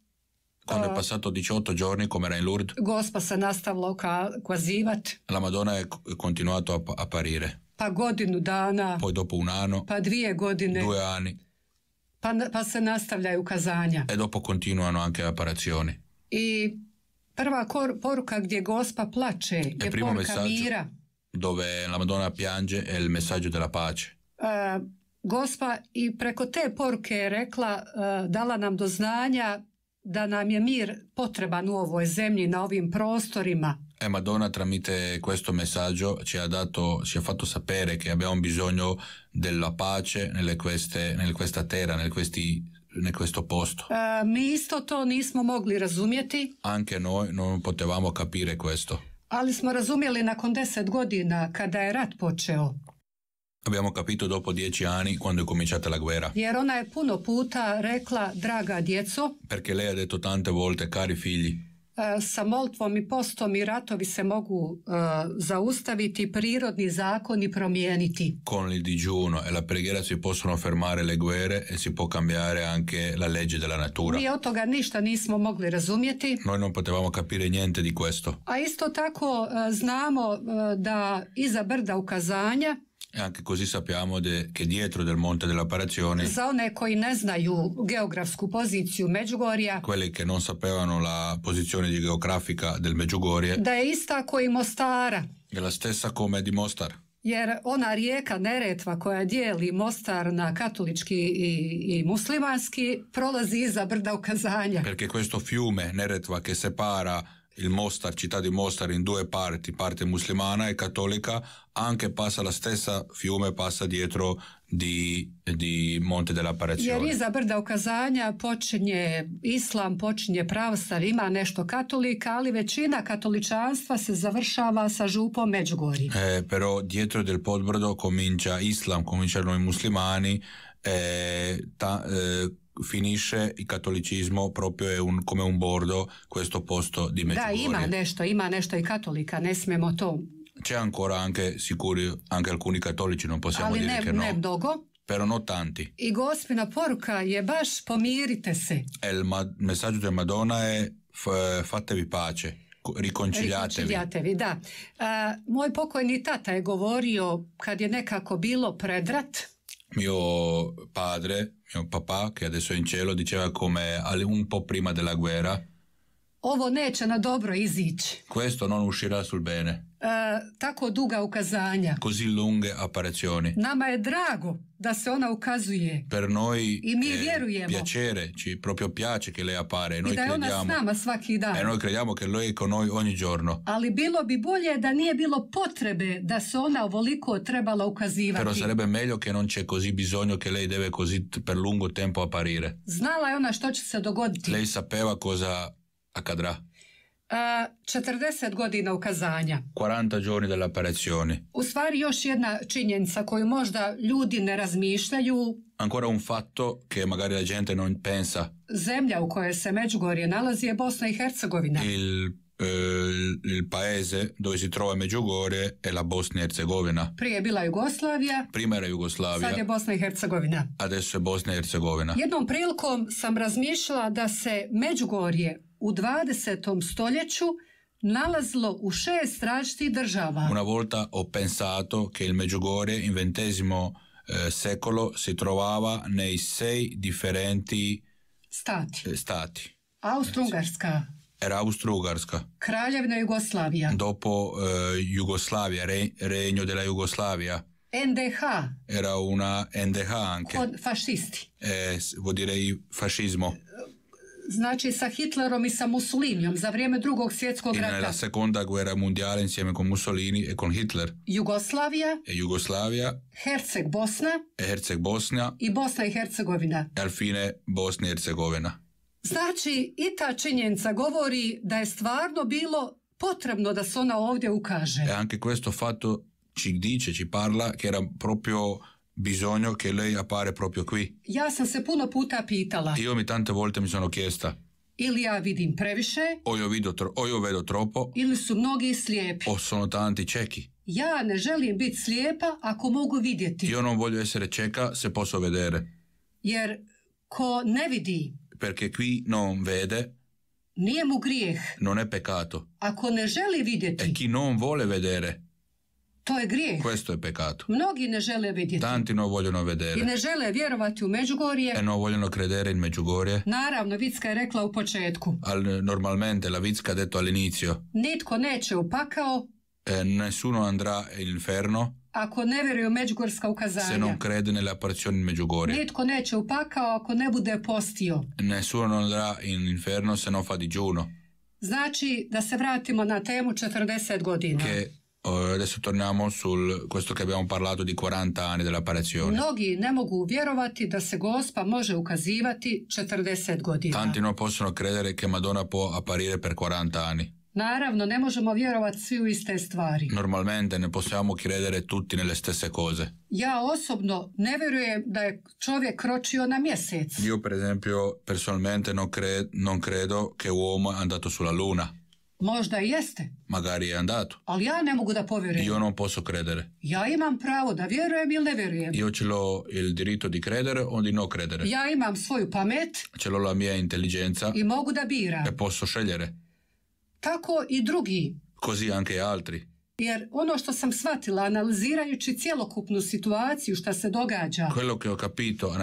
Quando è passato 18 giorni, come era in Lourdes, Gospa se nastavila ukazivati. La Madonna è continuato a apparire. Pa godinu dana. Poi dopo un anno. Pa dvije godine. Due anni. Pa, pa se nastavljaju kazanja. E dopo continuano anche apparazioni. I Prva kor, poruka gdje gospa plače je poruka messaggio. mira. Dove la Madonna piange è il messaggio della pace. Uh, gospa i preko te poruke je rekla, uh, dala nam do znanja da nam je mir potreban u ovoj zemlji, na ovim prostorima. E Madonna tramite questo messaggio ci ha, dato, ci ha fatto sapere che abbiamo bisogno della pace nelle queste, nelle questa terra, in questi nekoj sto posto e, mi isto to nismo mogli razumjeti. Anche noi non potevamo capire questo. Ali smo razumjeli nakon deset godina kada je rat počeo. Abbiamo capito dopo dieci anni quando è cominciata la guerra. Jer ona je puno puta rekla draga djeco. Perché lei ha detto tante volte cari figli. E, sa moltvom i postom i ratovi se mogu e, zaustaviti, prirodni zakoni promijeniti. Con il digiuno e la preghiera si possono fermare le guerre e si può cambiare anche la legge della natura. Mi od toga ništa nismo mogli razumjeti. Noi non potevamo capire niente di questo. A isto tako e, znamo da iza brda ukazanja E anche così sappiamo de, che dietro del Monte della Za one koji ne znaju geografsku poziciju Međugorja Quelli che non sapevano la posizione geografica del Međugorje Da je ista koji Mostara È la stessa come di Mostar jer ona rijeka Neretva koja dijeli Mostar na katolički i, i muslimanski prolazi iza brda ukazanja. Perché questo fiume Neretva che separa il Mostar, città di Mostar, in due parti, parte musulmana e cattolica, anche passa la stessa fiume, passa dietro di, di Monte dell'Apparizione. Jer iza brda ukazanja počinje islam, počinje pravostar, ima nešto cattolica, ali većina katoličanstva se završava sa župom Međugorje. Eh, però dietro del Podbrdo comincia islam, cominciano i musulmani, eh, ta, eh, finisce il cattolicismo proprio je un, come un bordo questo posto di Medjugorje. Da, ima nešto, ima nešto i katolika, ne smemo to. C'è ancora anche, sicuri, anche alcuni cattolici, non possiamo Ali dire ne, che no. Ne mnogo. Però non tanti. I gospina poruka je baš pomirite se. il ma- messaggio della Madonna è f- fatevi pace. Riconciliatevi. Riconciliatevi, da. Uh, eh, moj pokojni tata je govorio kad je nekako bilo predrat, mio padre, mio papà, che adesso è in cielo, diceva come un po' prima della guerra ovo neće na dobro izići. Questo non uscirà sul bene. E, tako duga ukazanja. Così lunghe apparizioni. Nama je drago da se ona ukazuje. Per noi I mi vjerujemo. Piacere, ci proprio piace che lei appare. Noi I da je ona s nama svaki dan. E noi crediamo che lei è con noi ogni giorno. Ali bilo bi bolje da nije bilo potrebe da se ona ovoliko trebala ukazivati. Però sarebbe meglio che non c'è così bisogno che lei deve così per lungo tempo apparire. Znala je ona što će se dogoditi. Lei sapeva cosa a cadrà? 40 godina ukazanja. 40 giorni dell'apparizione. U stvari još jedna činjenica koju možda ljudi ne razmišljaju. Ancora un fatto che magari la gente non pensa. Zemlja u kojoj se Međugorje nalazi je Bosna i Hercegovina. Il eh, il paese dove si trova Međugorje è la Bosna i e Hercegovina. Prije je bila Jugoslavija. Prima era Jugoslavija. Sad je Bosna i Hercegovina. Adesso je Bosna i e Hercegovina. Jednom prilikom sam razmišljala da se Međugorje u 20. stoljeću nalazilo u šest različitih država. Una volta ho pensato che il Međugorje in ventesimo eh, secolo si trovava nei sei differenti stati. Eh, stati. Austro-Ugarska. Era Austro-Ugarska. Kraljevina eh, Jugoslavia. Dopo Jugoslavia, Regno della Jugoslavia. NDH. Era una NDH anche. Con fascisti. Eh, vuol dire fascismo znači sa Hitlerom i sa Mussolinijom za vrijeme drugog svjetskog rata. En la seconda guerra mundiale insieme con Mussolini e con Hitler. E Jugoslavia. E Herceg Bosna. E Herceg Bosna. I Bosna i Hercegovina. E al fine Bosna i Hercegovina. Znači i ta činjenica govori da je stvarno bilo potrebno da se ona ovdje ukaže. E anche questo fatto ci dice, ci parla che era proprio bisogno che lei appare proprio qui? Ja sam se puno puta pitala. Io mi tante volte mi sono chiesta. Ili ja vidim previše. O io, vido tro o io vedo troppo. Ili su mnogi slijepi. O sono tanti ciechi. Ja ne želim biti slijepa ako mogu vidjeti. Io non voglio essere cieca se posso vedere. Jer ko ne vidi. Perché qui non vede. Nije mu grijeh. Non è peccato. Ako ne želi vidjeti. E chi non vuole vedere. To je grijeh. Questo è peccato. Mnogi ne žele vidjeti. Tanti non vogliono vedere. I ne žele vjerovati u Međugorje. E non vogliono credere in Međugorje. Naravno, Vicka je rekla u početku. Al, normalmente, la Vicka ha detto all'inizio. Nitko neće u pakao. E nessuno andrà in inferno. Ako ne vjeruje u Međugorska ukazanja. Se non crede nelle apparizioni in Međugorje. Nitko neće u pakao ako ne bude postio. E nessuno andrà in inferno se non fa digiuno. Znači, da se vratimo na temu 40 godina. Che eh, adesso torniamo su questo che abbiamo parlato di 40 anni dell'apparizione. Mnogi ne mogu vjerovati da se Gospa može ukazivati 40 godina. Tanti non possono credere che Madonna può apparire per 40 anni. Naravno, ne možemo vjerovati svi u iste stvari. Normalmente ne possiamo credere tutti nelle stesse cose. Ja osobno ne vjerujem da je čovjek kročio na mjesec. Io, per esempio, personalmente non, cre non credo che uomo è andato sulla luna. Možda jeste. Magari je andato. Ali ja ne mogu da povjerujem. I ono posso kredere. Ja imam pravo da vjerujem ili ne vjerujem. I očelo il dirito di kredere, o di no kredere. Ja imam svoju pamet. Ce la mia intelligenza. I mogu da biram. E posso šeljere. Tako i drugi. Kozi anche altri jer ono što sam shvatila analizirajući cjelokupnu situaciju što se događa quello che ho capito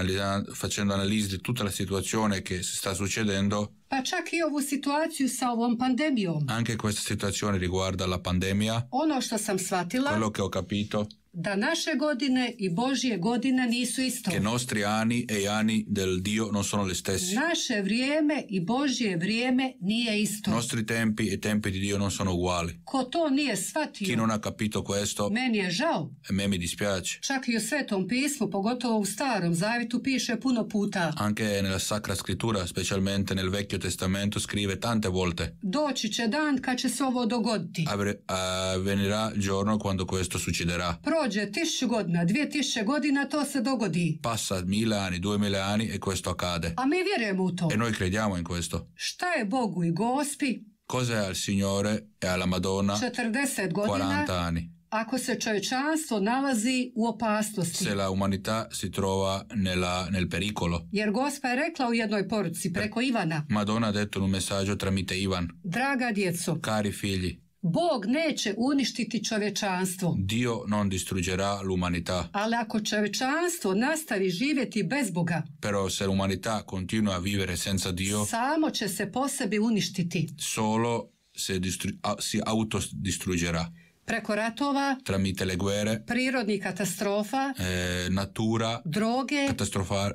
facendo analizi di tutta la situazione che sta succedendo pa čak i ovu situaciju sa ovom pandemijom anche questa situazione riguarda la pandemia ono što sam shvatila quello che ho capito da naše godine i Božje godine nisu isto. Che nostri anni e anni del Dio non sono le stesse. Naše vrijeme i Božje vrijeme nije isto. Nostri tempi e tempi di Dio non sono uguali. Ko to nije shvatio? Chi non ha capito questo? Meni je žao. E me mi dispiace. Čak i u Svetom pismu, pogotovo u Starom Zavitu piše puno puta. Anche nella Sacra Scrittura, specialmente nel Vecchio Testamento, scrive tante volte. Doći će dan kad će se ovo dogoditi. Avvenirà il giorno quando questo succederà. Prođe prođe tišću godina, dvije tišće godina, to se dogodi. Passa mila anni, duemila anni e questo accade. A mi vjerujemo u to. E noi crediamo in questo. Šta je Bogu i gospi? Cosa al Signore e alla Madonna? 40 godina. 40 anni. Ako se čovječanstvo nalazi u opasnosti. Se la umanità si trova nella, nel pericolo. Jer gospa je rekla u jednoj poruci preko eh, Ivana. Madonna ha detto un messaggio tramite Ivan. Draga djeco. Cari figli. Bog neće uništiti čovečanstvo. Dio non distruggerà l'umanità. Ali ako čovečanstvo nastavi živjeti bez Boga, però se l'umanità continua a vivere senza Dio, samo će se po sebi uništiti. Solo se distru, a, si autodistruggerà preko ratova, tramite le guerre, prirodnih katastrofa, eh, natura, droge,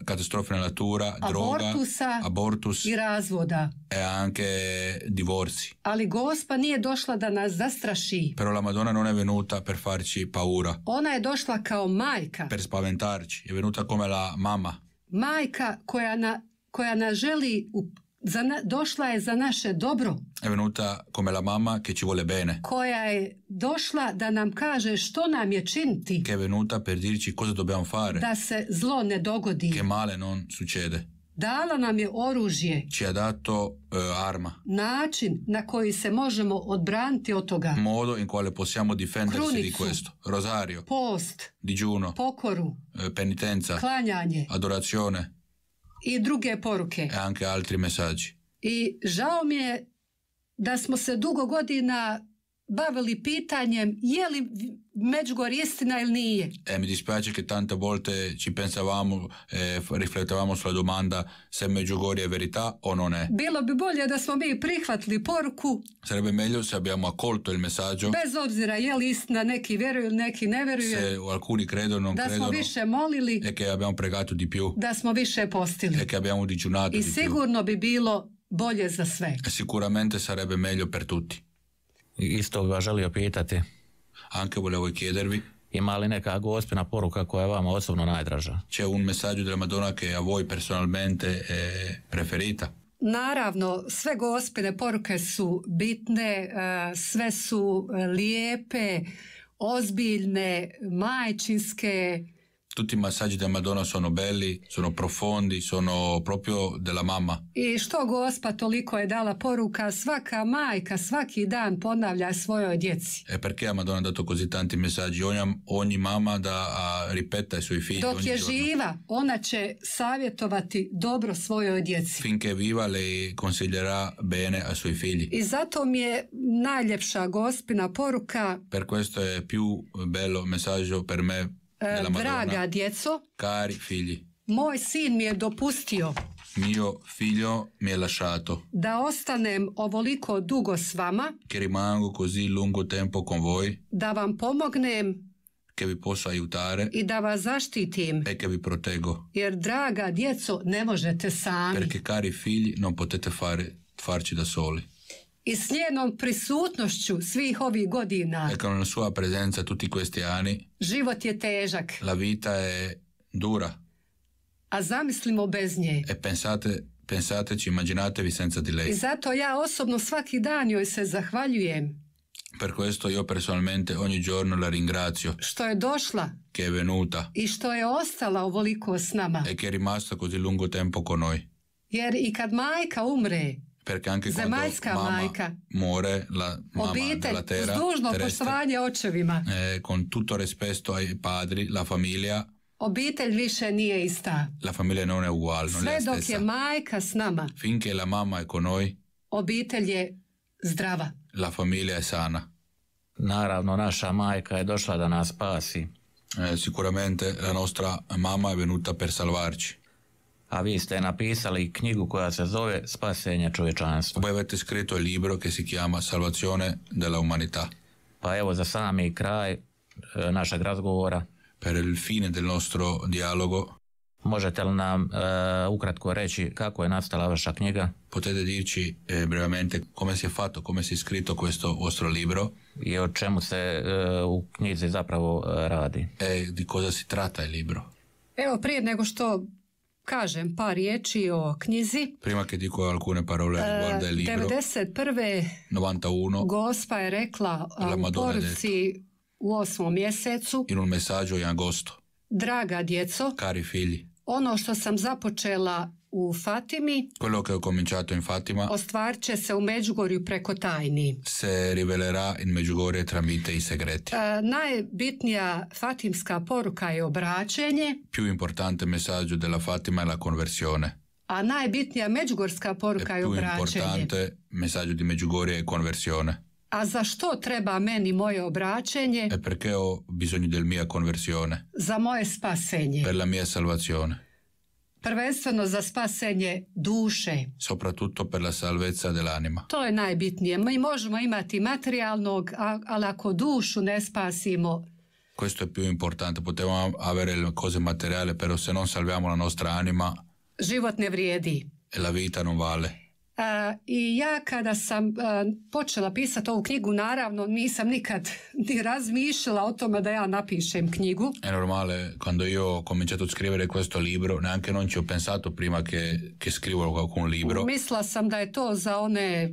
catastrofe natura, abortusa, droga, abortus i razvoda. E anche divorci. Ali gospa nije došla da nas zastraši. Però la Madonna non è venuta per farci paura. Ona je došla kao majka. Per spaventarci, Je venuta come la mama. Majka koja, na, koja nas želi u, za došla je za naše dobro. È venuta come la mamma che ci vuole bene. Koja je došla da nam kaže što nam je činiti. Che venuta per dirci cosa dobbiamo fare. Da se zlo ne dogodi. Che male non succede. Dala nam je oružje. Ci ha dato uh, arma. Način na koji se možemo odbraniti od toga. Modo in quale possiamo difendersi Krunicu, di questo. Rosario. Post. Digiuno. Pokoru. Eh, penitenza. Klanjanje. Adorazione i druge poruke. E anche altri messaggi. I žao mi je da smo se dugo godina bavili pitanjem je li Međugorje istina ili nije. E, mi dispiace che tante volte ci pensavamo e riflettevamo sulla domanda se međugorje è verità o non è. Bilo bi bolje da smo mi prihvatili poruku. Sarebbe meglio se abbiamo accolto il messaggio. Bez obzira je li istina, neki veruju ili neki ne veruju. Se alcuni credono, non da credono. Da smo više molili. E che abbiamo pregato di più. Da smo više postili. E che abbiamo digiunato I sigurno bi bilo bolje za sve. E sicuramente sarebbe meglio per tutti. Isto bi vas želio pitati. Anche volevo chiedervi. Ima li neka gospina poruka koja je vama osobno najdraža? Če un messaggio della Madonna che a voi personalmente preferita? Naravno, sve gospine poruke su bitne, eh, sve su eh, lijepe, ozbiljne, majčinske, tutti i massaggi della Madonna sono belli, sono profondi, sono proprio della mamma. I što gospa toliko je dala poruka, svaka majka svaki dan ponavlja svojoj djeci. E perché la Madonna ha dato così tanti messaggi? Ogni, ogni mamma da, ripeta ai suoi figli. Dok je živa, ona će savjetovati dobro svojoj djeci. Finché viva lei consiglierà bene ai suoi figli. I zato mi je najljepša gospina poruka. Per questo è più bello messaggio per me E, draga djeco cari figli, moj sin mi je dopustio mio figlio mi je lasciato da ostanem ovoliko dugo s vama che rimango così lungo tempo con voi da vam pomognem che vi posso aiutare i da vas zaštitim e che vi protego jer draga djeco ne možete sami perché cari figli non potete fare, farci da soli i s njenom prisutnošću svih ovih godina. E con la sua presenza tutti questi anni. Život je težak. La vita è dura. A zamislimo bez nje. E pensate pensateci, immaginatevi senza di lei. I zato ja osobno svaki dan joj se zahvaljujem. Per questo io personalmente ogni giorno la ringrazio. Što je došla. Che è venuta. I što je ostala ovoliko s nama. E che è rimasta così lungo tempo con noi. Jer i kad majka umre, Perché anche Zemaljska quando majka. muore la mama Obitelj, della terra, dužno očevima. Eh, con tutto rispetto ai padri, la famiglia, Obitelj više nije ista. La famiglia non è uguale, non Sve è la dok je majka s nama. Finché la mamma è con noi. Obitelj je zdrava. La famiglia è sana. Naravno, naša majka je došla da nas spasi. Eh, sicuramente la nostra mamma è venuta per salvarci. a vi ste napisali knjigu koja se zove Spasenje čovječanstva. Poi je skrito je libro che si chiama Salvazione della umanità. Pa evo za sami kraj e, našeg razgovora. Per il fine del nostro dialogo. Možete li nam e, ukratko reći kako je nastala vaša knjiga? Potete dirci eh, brevemente come si è fatto, come si è scritto questo vostro libro? I o čemu se e, u knjizi zapravo radi? E di cosa si tratta il libro? Evo prije nego što kažem par riječi o knjizi. Prima che dico alcune parole eh, riguardo il libro. 91. 91. Gospa je rekla u poruci u osmom mjesecu. In un messaggio in agosto. Draga djeco. Cari figli. Ono što sam započela u Fatimi. Quello che ho cominciato in Fatima. Ostvar se u Međugorju preko tajni. Se rivelerà in Međugorje tramite i segreti. Uh, najbitnija fatimska poruka je obraćenje. Più importante messaggio della Fatima è la conversione. A najbitnija međugorska poruka e je obraćenje. Più importante messaggio di Međugorje è conversione. A za što treba meni moje obraćenje? E perché ho bisogno del mia conversione. Za moje spasenje. Per la mia salvazione. prvenstveno za spasenje duše. Soprattutto per la salvezza dell'anima. To je najbitnije. Mi možemo imati materijalnog, ali ako dušu ne spasimo, questo è più importante, potevamo avere le cose materiali, però se non salviamo la nostra anima, život ne vrijedi. E la vita non vale. E, I ja kada sam e, počela pisati ovu knjigu, naravno nisam nikad ni razmišljala o tome da ja napišem knjigu. E normale, quando io ho cominciato a scrivere questo libro, neanche non ci ho pensato prima che, che scrivo libro. Mislila sam da je to za one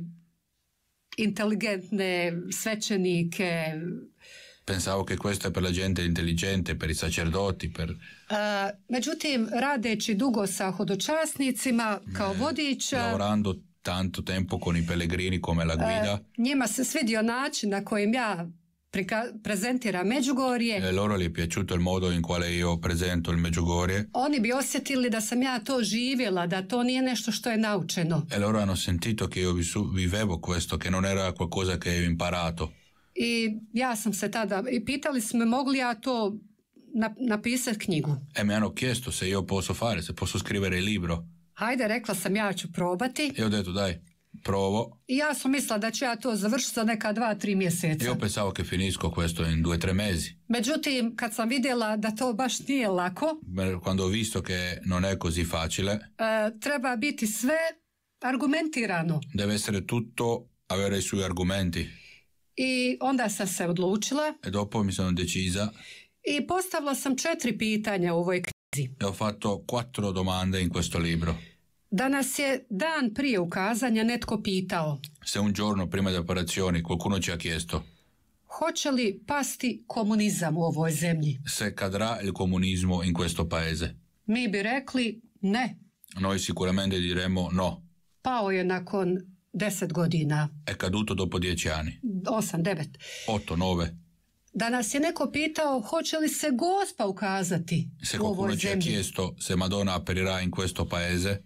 inteligentne svećenike. Pensavo che questo è per la gente intelligente, per i sacerdoti, per... E, međutim, radeći dugo sa hodočasnicima, kao vodič... Lavorando tanto tempo con i pellegrini come la eh, guida. njima se svidio način na kojem ja prezentira Međugorje. E loro li je piaciuto il modo in quale io presento il Međugorje. Oni bi osjetili da sam ja to živjela, da to nije nešto što je naučeno. E loro hanno sentito che io vivevo questo, che non era qualcosa che avevo imparato. I ja sam se tada, i pitali smo mogli li ja to napisati knjigu. E mi hanno chiesto se io posso fare, se posso scrivere il libro. Hajde, rekla sam ja ću probati. Evo detu, daj. Provo. I ja sam mislila da ću ja to završiti za neka dva, tri mjeseca. I opet sa che finisco questo in due tre mezi. Međutim, kad sam vidjela da to baš nije lako. Quando ho visto che non è facile. E, treba biti sve argumentirano. Deve essere tutto avere i argumenti. I onda sam se odlučila. E dopo mi sono I postavila sam četiri pitanja u ovoj knjizi. E ho fatto quattro domande in questo libro. Danas je dan prije ukazanja netko pitao Se un giorno prima di operazioni qualcuno ci ha chiesto Hoće li pasti komunizam u ovoj zemlji? Se kadra il comunismo in questo paese? Mi bi rekli ne. Noi sicuramente diremo no. Pao je nakon deset godina. E caduto dopo dieci anni. Osam, devet. Otto, nove. Danas je neko pitao hoće li se gospa ukazati se u ovoj zemlji. Se qualcuno ci chiesto se Madonna aperirà in questo paese?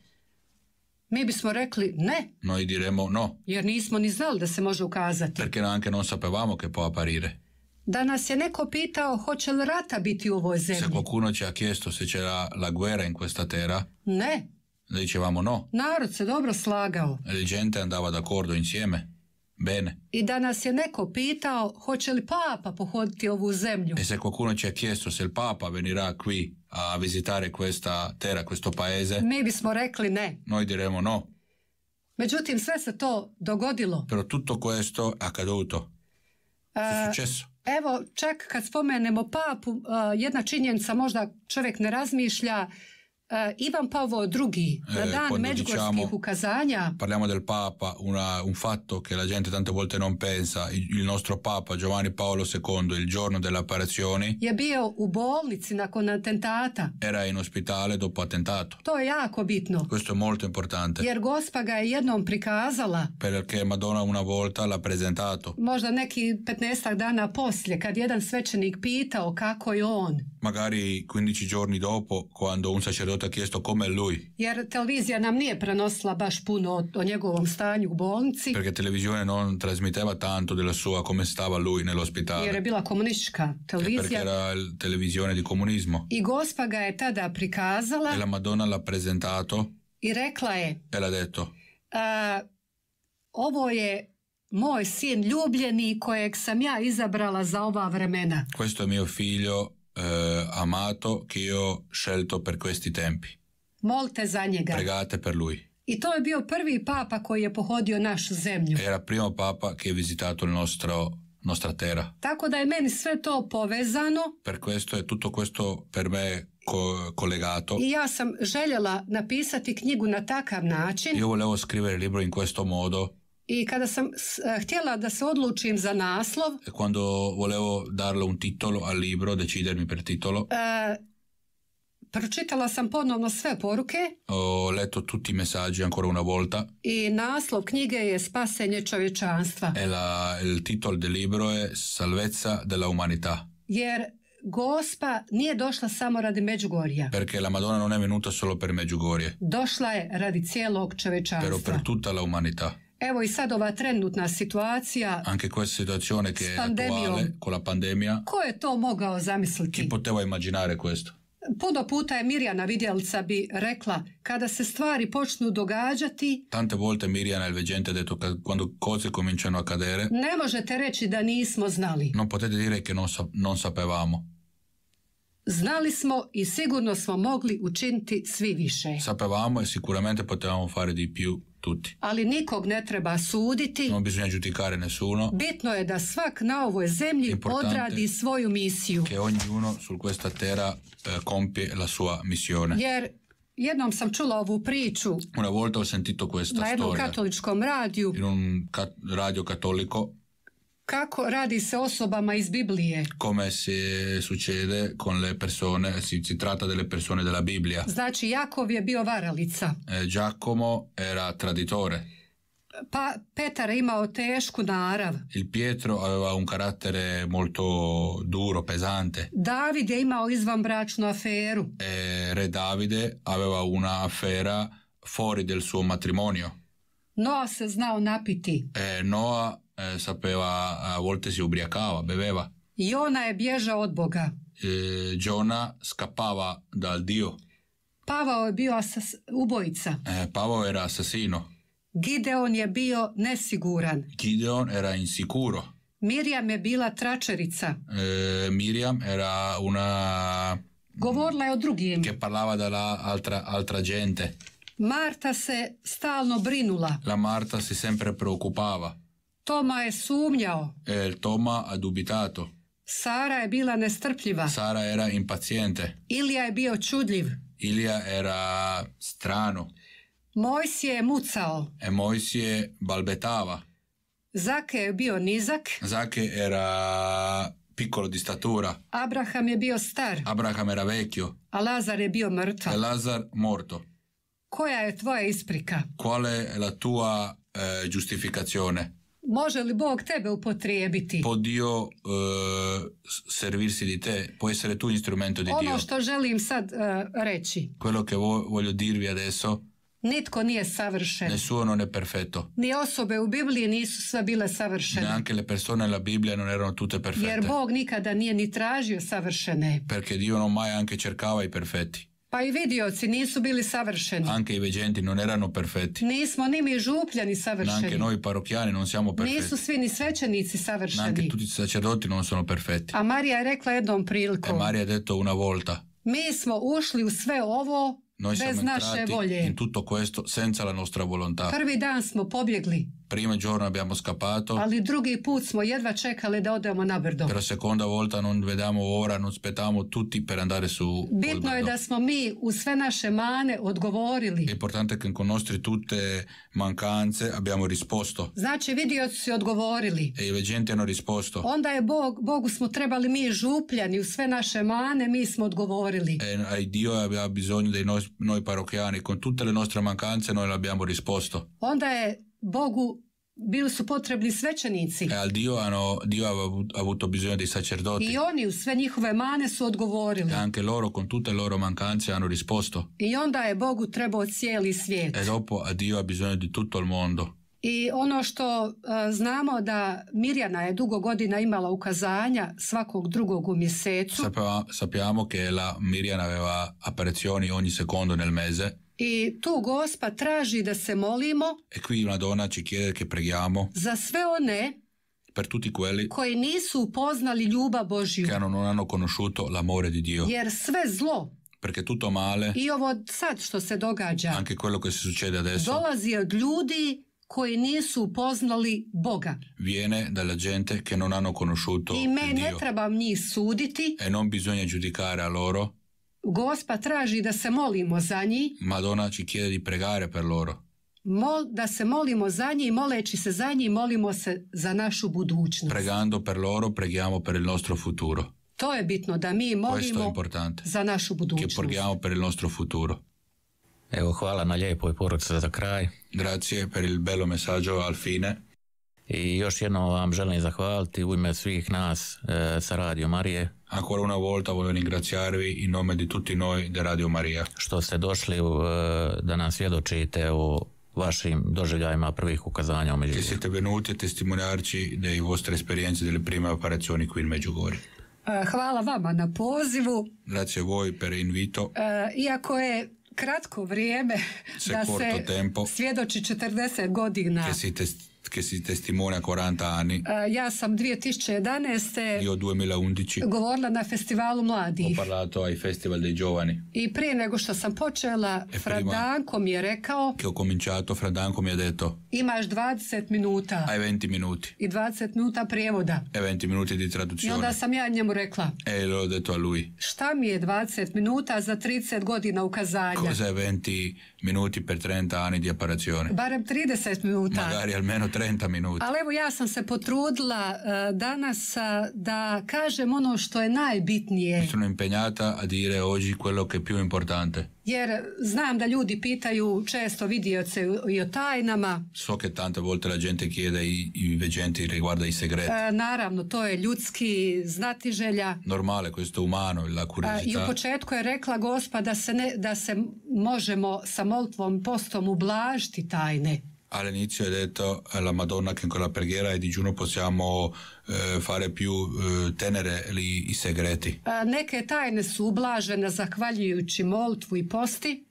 mi bismo rekli ne. i diremo no. Jer nismo ni znali da se može ukazati. Perché anche non sapevamo che può apparire. Da nas je neko pitao hoće li rata biti u ovoj zemlji. Se qualcuno ci ha chiesto se c'era la guerra in questa terra. Ne. Dicevamo no. Narod se dobro slagao. E gente andava d'accordo insieme. Bene. I da nas je neko pitao hoće li papa pohoditi ovu zemlju. E se kukuno će kjesto se papa venirà qui a visitare questa terra, questo paese. Mi bismo rekli ne. Noi diremo no. Međutim, sve se to dogodilo. Pero tutto questo a accaduto. E, successo. Evo, čak kad spomenemo papu, eh, jedna činjenica možda čovjek ne razmišlja, Eh, Ivan Paolo II, eh, la eh, Dan Medjugorskih diciamo, Ukazania. Parliamo del Papa, una, un fatto che la gente tante volte non pensa. Il, il nostro Papa Giovanni Paolo II, il giorno delle apparizioni, Era in ospitale dopo attentato. To je jako bitno. Questo è molto importante. Jer ga je jednom prikazala. Perché Madonna una volta l'ha presentato. Možda neki 15 dana poslije, kad jedan svećenik pitao kako je on magari 15 giorni dopo quando un sacerdote ha chiesto come è lui. Perché la televisione non trasmetteva tanto della sua come stava lui nell'ospedale. Jer je bila Perché era televisione di comunismo. I ga je tada prikazala. E la Madonna l'ha presentato. I rekla je. E l'ha detto. Uh, ovo je moj sin ljubljeni kojeg sam ja izabrala za ova vremena. Questo è mio figlio eh, amato che io ho scelto per questi tempi. Molte za njega. Pregate per lui. I to je bio prvi papa koji je pohodio našu zemlju. Era primo papa che ha visitato il nostro nostra terra. Tako da je meni sve to povezano. Per questo è tutto questo per me co collegato. I ja sam željela napisati knjigu na takav način. Io volevo scrivere libro in questo modo. I kada sam e, htjela da se odlučim za naslov... E, quando volevo darle un titolo al libro, decidermi per titolo... E, pročitala sam ponovno sve poruke. Ho letto tutti i messaggi ancora una volta. I naslov knjige je Spasenje čovječanstva. E la, il titolo del libro je Salvezza della umanità. Jer Gospa nije došla samo radi Međugorja. Perché la Madonna non è venuta solo per Međugorje. Došla je radi cijelog čovječanstva. Pero per tutta la umanità. Evo i sad ova trenutna situacija Anche questa situazione che è attuale con la pandemia. Ko je to mogao zamisliti? Chi poteva immaginare questo? Puno puta je Mirjana Vidjelca bi rekla kada se stvari počnu događati Tante volte Mirjana il ha detto quando cose cominciano a cadere Ne možete reći da nismo znali Non potete dire che non, sapevamo Znali smo i sigurno smo mogli učiniti svi više Sapevamo e sicuramente potevamo fare di più tuti. Ali nikog ne treba suditi. No, suno ono, Bitno je da svak na ovoj zemlji odradi svoju misiju. Che ognuno su questa terra eh, compie la sua missione. Jer jednom sam čula ovu priču. Una volta ho sentito questa na jednom katoličkom radiju. In radio katoliko, kako radi se osobama iz Biblije? Come se succede con le persone, si, tratta delle persone della Bibbia. Znači, Jakov je bio varalica. E, Giacomo era traditore. Pa Petar je imao tešku narav. Il Pietro aveva un carattere molto duro, pesante. David je imao izvanbračnu aferu. E, re Davide aveva una affera fuori del suo matrimonio. Noa se znao napiti. E, Noa e, eh, sapeva, a volte si ubriacava, beveva. Jona je bježao od Boga. E, Giona scappava dal Dio. Pavao je bio asas, ubojica. E, Pavao era assassino. Gideon je bio nesiguran. Gideon era insicuro. Miriam je bila tračerica. E, Miriam era una... Mm, Govorla è o drugim. Che parlava dall'altra altra gente. Marta se stalno brinula. La Marta si sempre preoccupava. Toma je sumnjao. El Toma ha dubitato. Sara je bila nestrpljiva. Sara era impaziente. Ilija je bio čudljiv. Ilija era strano. Mojsije je mucao. E Mojsije balbetava. Zake je bio nizak. Zake era piccolo di statura. Abraham je bio star. Abraham era vecchio. A Lazar je bio mrtav. E Lazar morto. Koja je tvoja isprika? Quale è la tua eh, giustificazione? Može li Bog tebe upotrijebiti? Podio uh, e, servirsi di te, può essere tu instrumento di ono Dio. Ono što želim sad e, reći. Quello che voglio dirvi adesso. Nitko nije savršen. suo ono ne perfetto. Ni osobe u Bibliji nisu sve bile savršene. Neanche le persone nella Bibbia non erano tutte perfette. Jer Bog nikada nije ni tražio savršene. Perché Dio non mai anche cercava i perfetti. Pa i vidioci nisu bili savršeni. Anke i veđenti non erano perfetti. Nismo ni mi župljani savršeni. Anke noi parroquiani non siamo perfetti. Nisu svi ni svećenici savršeni. Anche tutti sacerdoti non sono perfetti. A Marija je rekla jednom prilikom. E Marija je detto una volta. Mi smo ušli u sve ovo bez naše volje. In tutto questo senza la nostra volontà. Prvi dan smo pobjegli prima giorno abbiamo scappato. Ali drugi put smo jedva čekali da odemo na brdo. Per seconda volta non vediamo ora, non aspettiamo tutti per andare su Bitno je da smo mi u sve naše mane odgovorili. E importante che con nostri tutte mancanze abbiamo risposto. Znači vidio si odgovorili. E i gente hanno risposto. Onda je Bog, Bogu smo trebali mi župljani u sve naše mane, mi smo odgovorili. E ai e, Dio aveva bisogno dei noi, noi parrocchiani, con tutte le nostre mancanze noi l'abbiamo risposto. Onda je Bogu bili su potrebni svećenici. E, Al Dio, hanno, Dio avuto bisogno di sacerdoti. I oni u sve njihove mane su odgovorili. E anche loro con tutte le loro mancanze hanno risposto. I onda je Bogu trebao cijeli svijet. E dopo a Dio ha bisogno di tutto il mondo. I ono što uh, znamo da Mirjana je dugo godina imala ukazanja svakog drugog u mjesecu. Sapevamo, sappiamo che la Mirjana aveva apparizioni ogni secondo nel mese. I tu gospa traži da se molimo e qui una donna ci chiede che preghiamo za sve one per tutti quelli koji nisu upoznali ljubav Božju che non hanno conosciuto l'amore di Dio jer sve zlo perché tutto male i ovo sad što se događa anche quello che si succede adesso dolazi od ljudi koji nisu upoznali Boga. Viene dalla gente che non hanno conosciuto I me ne trebam njih suditi. E non bisogna giudicare a loro. Gospa traži da se molimo za njih. Madonna ci chiede di pregare per loro. Mol, da se molimo za njih, moleći se za njih, molimo se za našu budućnost. Pregando per loro, preghiamo per il nostro futuro. To je bitno, da mi molimo za našu budućnost. Che preghiamo per il nostro futuro. Evo, hvala na lijepoj poruci za kraj. Grazie per il bello messaggio al fine. I još jedno vam želim zahvaliti u ime svih nas e, sa Radio Marije. A korona volta voglio ringraziarvi in nome di tutti noi de Radio Marija. Što ste došli e, da nam svjedočite o vašim doživljajima prvih ukazanja u Međugorju. Che siete venuti da testimoniarci dei vostre esperienze delle prime apparizioni qui in Međugorje. E, hvala vama na pozivu. Grazie voi per invito. Iako je kratko vrijeme da se tempo, svjedoči 40 godina che si testimona 40 anni. Eh, ja sam 2011. Io 2011. Govorila na festivalu mladi. Ho parlato ai festival dei giovani. I prije nego što sam počela, e Fradanko mi je rekao... Che ho cominciato, Fradanko mi ha detto... Imaš 20 minuta. Ai 20 minuti. I 20 minuta prijevoda. E 20 minuti di traduzione. I onda sam ja njemu rekla... E l'ho detto a lui. Šta mi je 20 minuta za 30 godina ukazanja? Cosa je 20 minuti per 30 anni di apparazione? Barem 30 minuta. Magari almeno 30 minuta. Ali evo ja sam se potrudila e, danas da kažem ono što je najbitnije. Sono impegnata a dire oggi quello che più importante. Jer znam da ljudi pitaju često vidioce i o tajnama. So che tante volte la gente chiede i, i riguarda riguardo segreti. E, naravno, to je ljudski znatiželja. Normale, questo umano, la e, curiosità. I u početku je rekla gospa da se, ne, da se možemo sa moltvom postom ublažiti tajne. all'inizio hai detto alla eh, Madonna che in quella preghiera e digiuno possiamo eh, fare più eh, tenere li, i segreti. A eh, neke tajne su ublažene zahvaljujući moltvu i posti,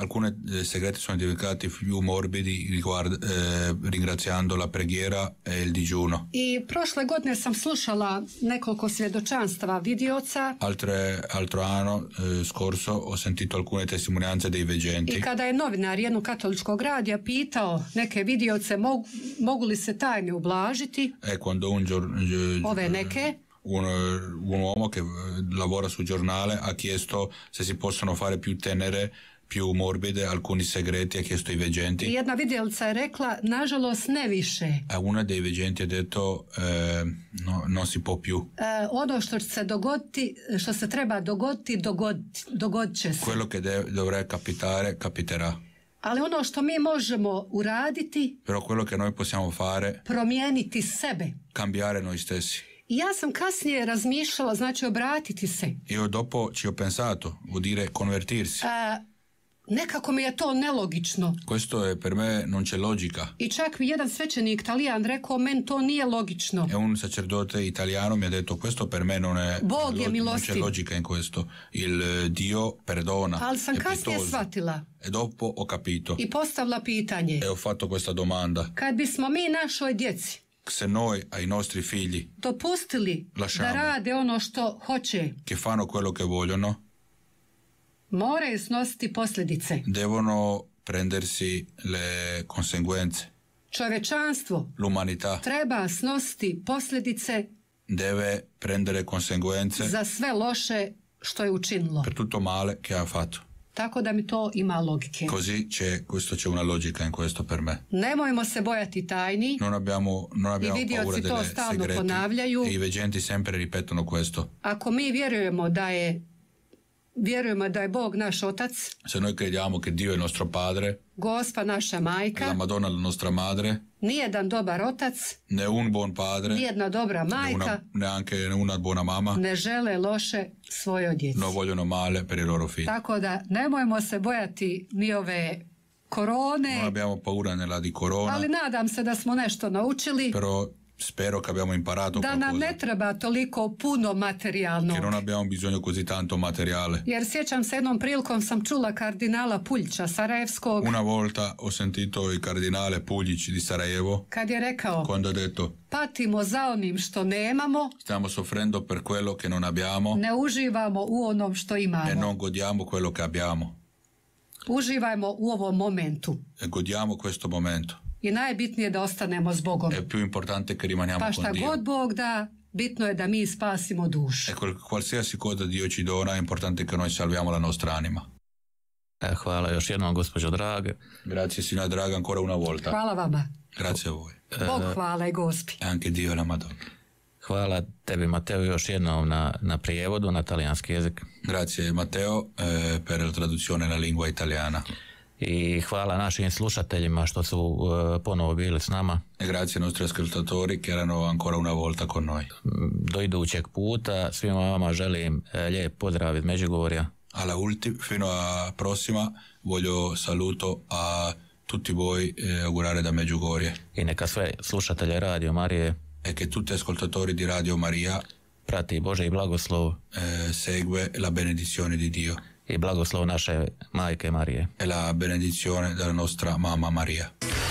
alcuni eh, segreti sono diventati più morbidi riguard, eh, ringraziando la preghiera e il digiuno. I prošle godine sam slušala nekoliko svjedočanstava vidioca. Altre, altro anno eh, scorso ho sentito alcune testimonianze dei veggenti. I kada je novinar jednog katoličkog radija pitao neke vidioce mogu, mogu li se tajne ublažiti? E quando un gior, ove neke un, un uomo che eh, lavora sul giornale ha chiesto se si possono fare più tenere più morbide, alcuni segreti ha chiesto i veggenti. Jedna vidjelica je rekla, nažalost ne više. A una dei veggenti ha detto, eh, no, non si può più. Eh, ono što se dogoditi, što se treba dogoditi, dogod, dogodit će se. Quello che dovrà capitare, capiterà. Ali ono što mi možemo uraditi, però quello che noi possiamo fare, promijeniti sebe, cambiare noi stessi. Ja sam kasnije razmišljala, znači obratiti se. Io dopo ci ho pensato, vuol dire convertirsi. E, nekako mi je to nelogično. Questo è per me non c'è logica. I čak jedan svećenik italijan rekao men to nije logično. E un sacerdote italiano mi je detto questo per me non è Bog je c'è logica in questo. Il eh, Dio perdona. Ali sam kasnije shvatila. E dopo ho capito. I postavila pitanje. E ho fatto questa domanda. Kad bismo mi našoj djeci se noi ai nostri figli dopustili Lasciamo. da rade ono što hoće. Che fanno quello che vogliono moraju snositi posljedice. Devono prendersi le conseguenze. Čovečanstvo L'umanità treba snositi posljedice deve prendere conseguenze za sve loše što je učinilo. Per tutto male che ha fatto. Tako da mi to ima logike. Così c'è, questo c'è una logica in questo per me. Nemojmo se bojati tajni. Non abbiamo, non abbiamo I vidioci to segreti. E I veggenti sempre ripetono questo. Ako mi vjerujemo da je vjerujemo da je Bog naš otac. Se noi crediamo che Dio je nostro padre. Gospa naša majka. La Madonna la nostra madre. Nijedan dobar otac. Ne un bon padre. Nijedna dobra majka. neanche ne una bona mama. Ne žele loše svojoj djeci. No vogliono male per i loro figli. Tako da nemojmo se bojati ni ove korone. No, abbiamo paura nella di corona. Ali nadam se da smo nešto naučili. Però spero che abbiamo imparato da qualcosa. nam ne treba toliko puno materijalno che non abbiamo bisogno così tanto materiale jer sjećam se jednom prilikom sam čula kardinala Puljića Sarajevskog una volta ho sentito il cardinale Puljić di Sarajevo kad je rekao quando ha detto patimo za onim što nemamo stiamo soffrendo per quello che non abbiamo ne uživamo u onom što imamo e non godiamo quello che abbiamo uživajmo u ovom momentu e godiamo questo momento i najbitnije je da ostanemo s Bogom. È e, più importante che rimaniamo pa šta god Bog da, bitno je da mi spasimo dušu. E, qualsiasi cosa Dio ci dona, è importante che noi salviamo la nostra anima. E, hvala još jednom, gospođo Drage. Grazie, signora Draga, ancora una volta. Hvala vama. Grazie a voi. E, Bog hvala i gospi. E anche Dio la Madonna. Hvala tebi, Mateo, još jednom na, na prijevodu na talijanski jezik. Grazie, Mateo, eh, per la traduzione na lingua italiana i hvala našim slušateljima što su e, ponovo bili s nama. Grazie nostri ascoltatori che erano ancora una volta con noi. Do idućeg puta svima vama želim e, lijep pozdrav iz Međugorja. Alla ultima, fino a prossima, voglio saluto a tutti voi e augurare da Međugorje. I neka sve slušatelje Radio Marije. E che tutti ascoltatori di Radio Maria prati Bože i blagoslov. E, segue la benedizione di Dio. e blagoslov naše Majke Marie. E la benedizione della nostra Mamma Maria.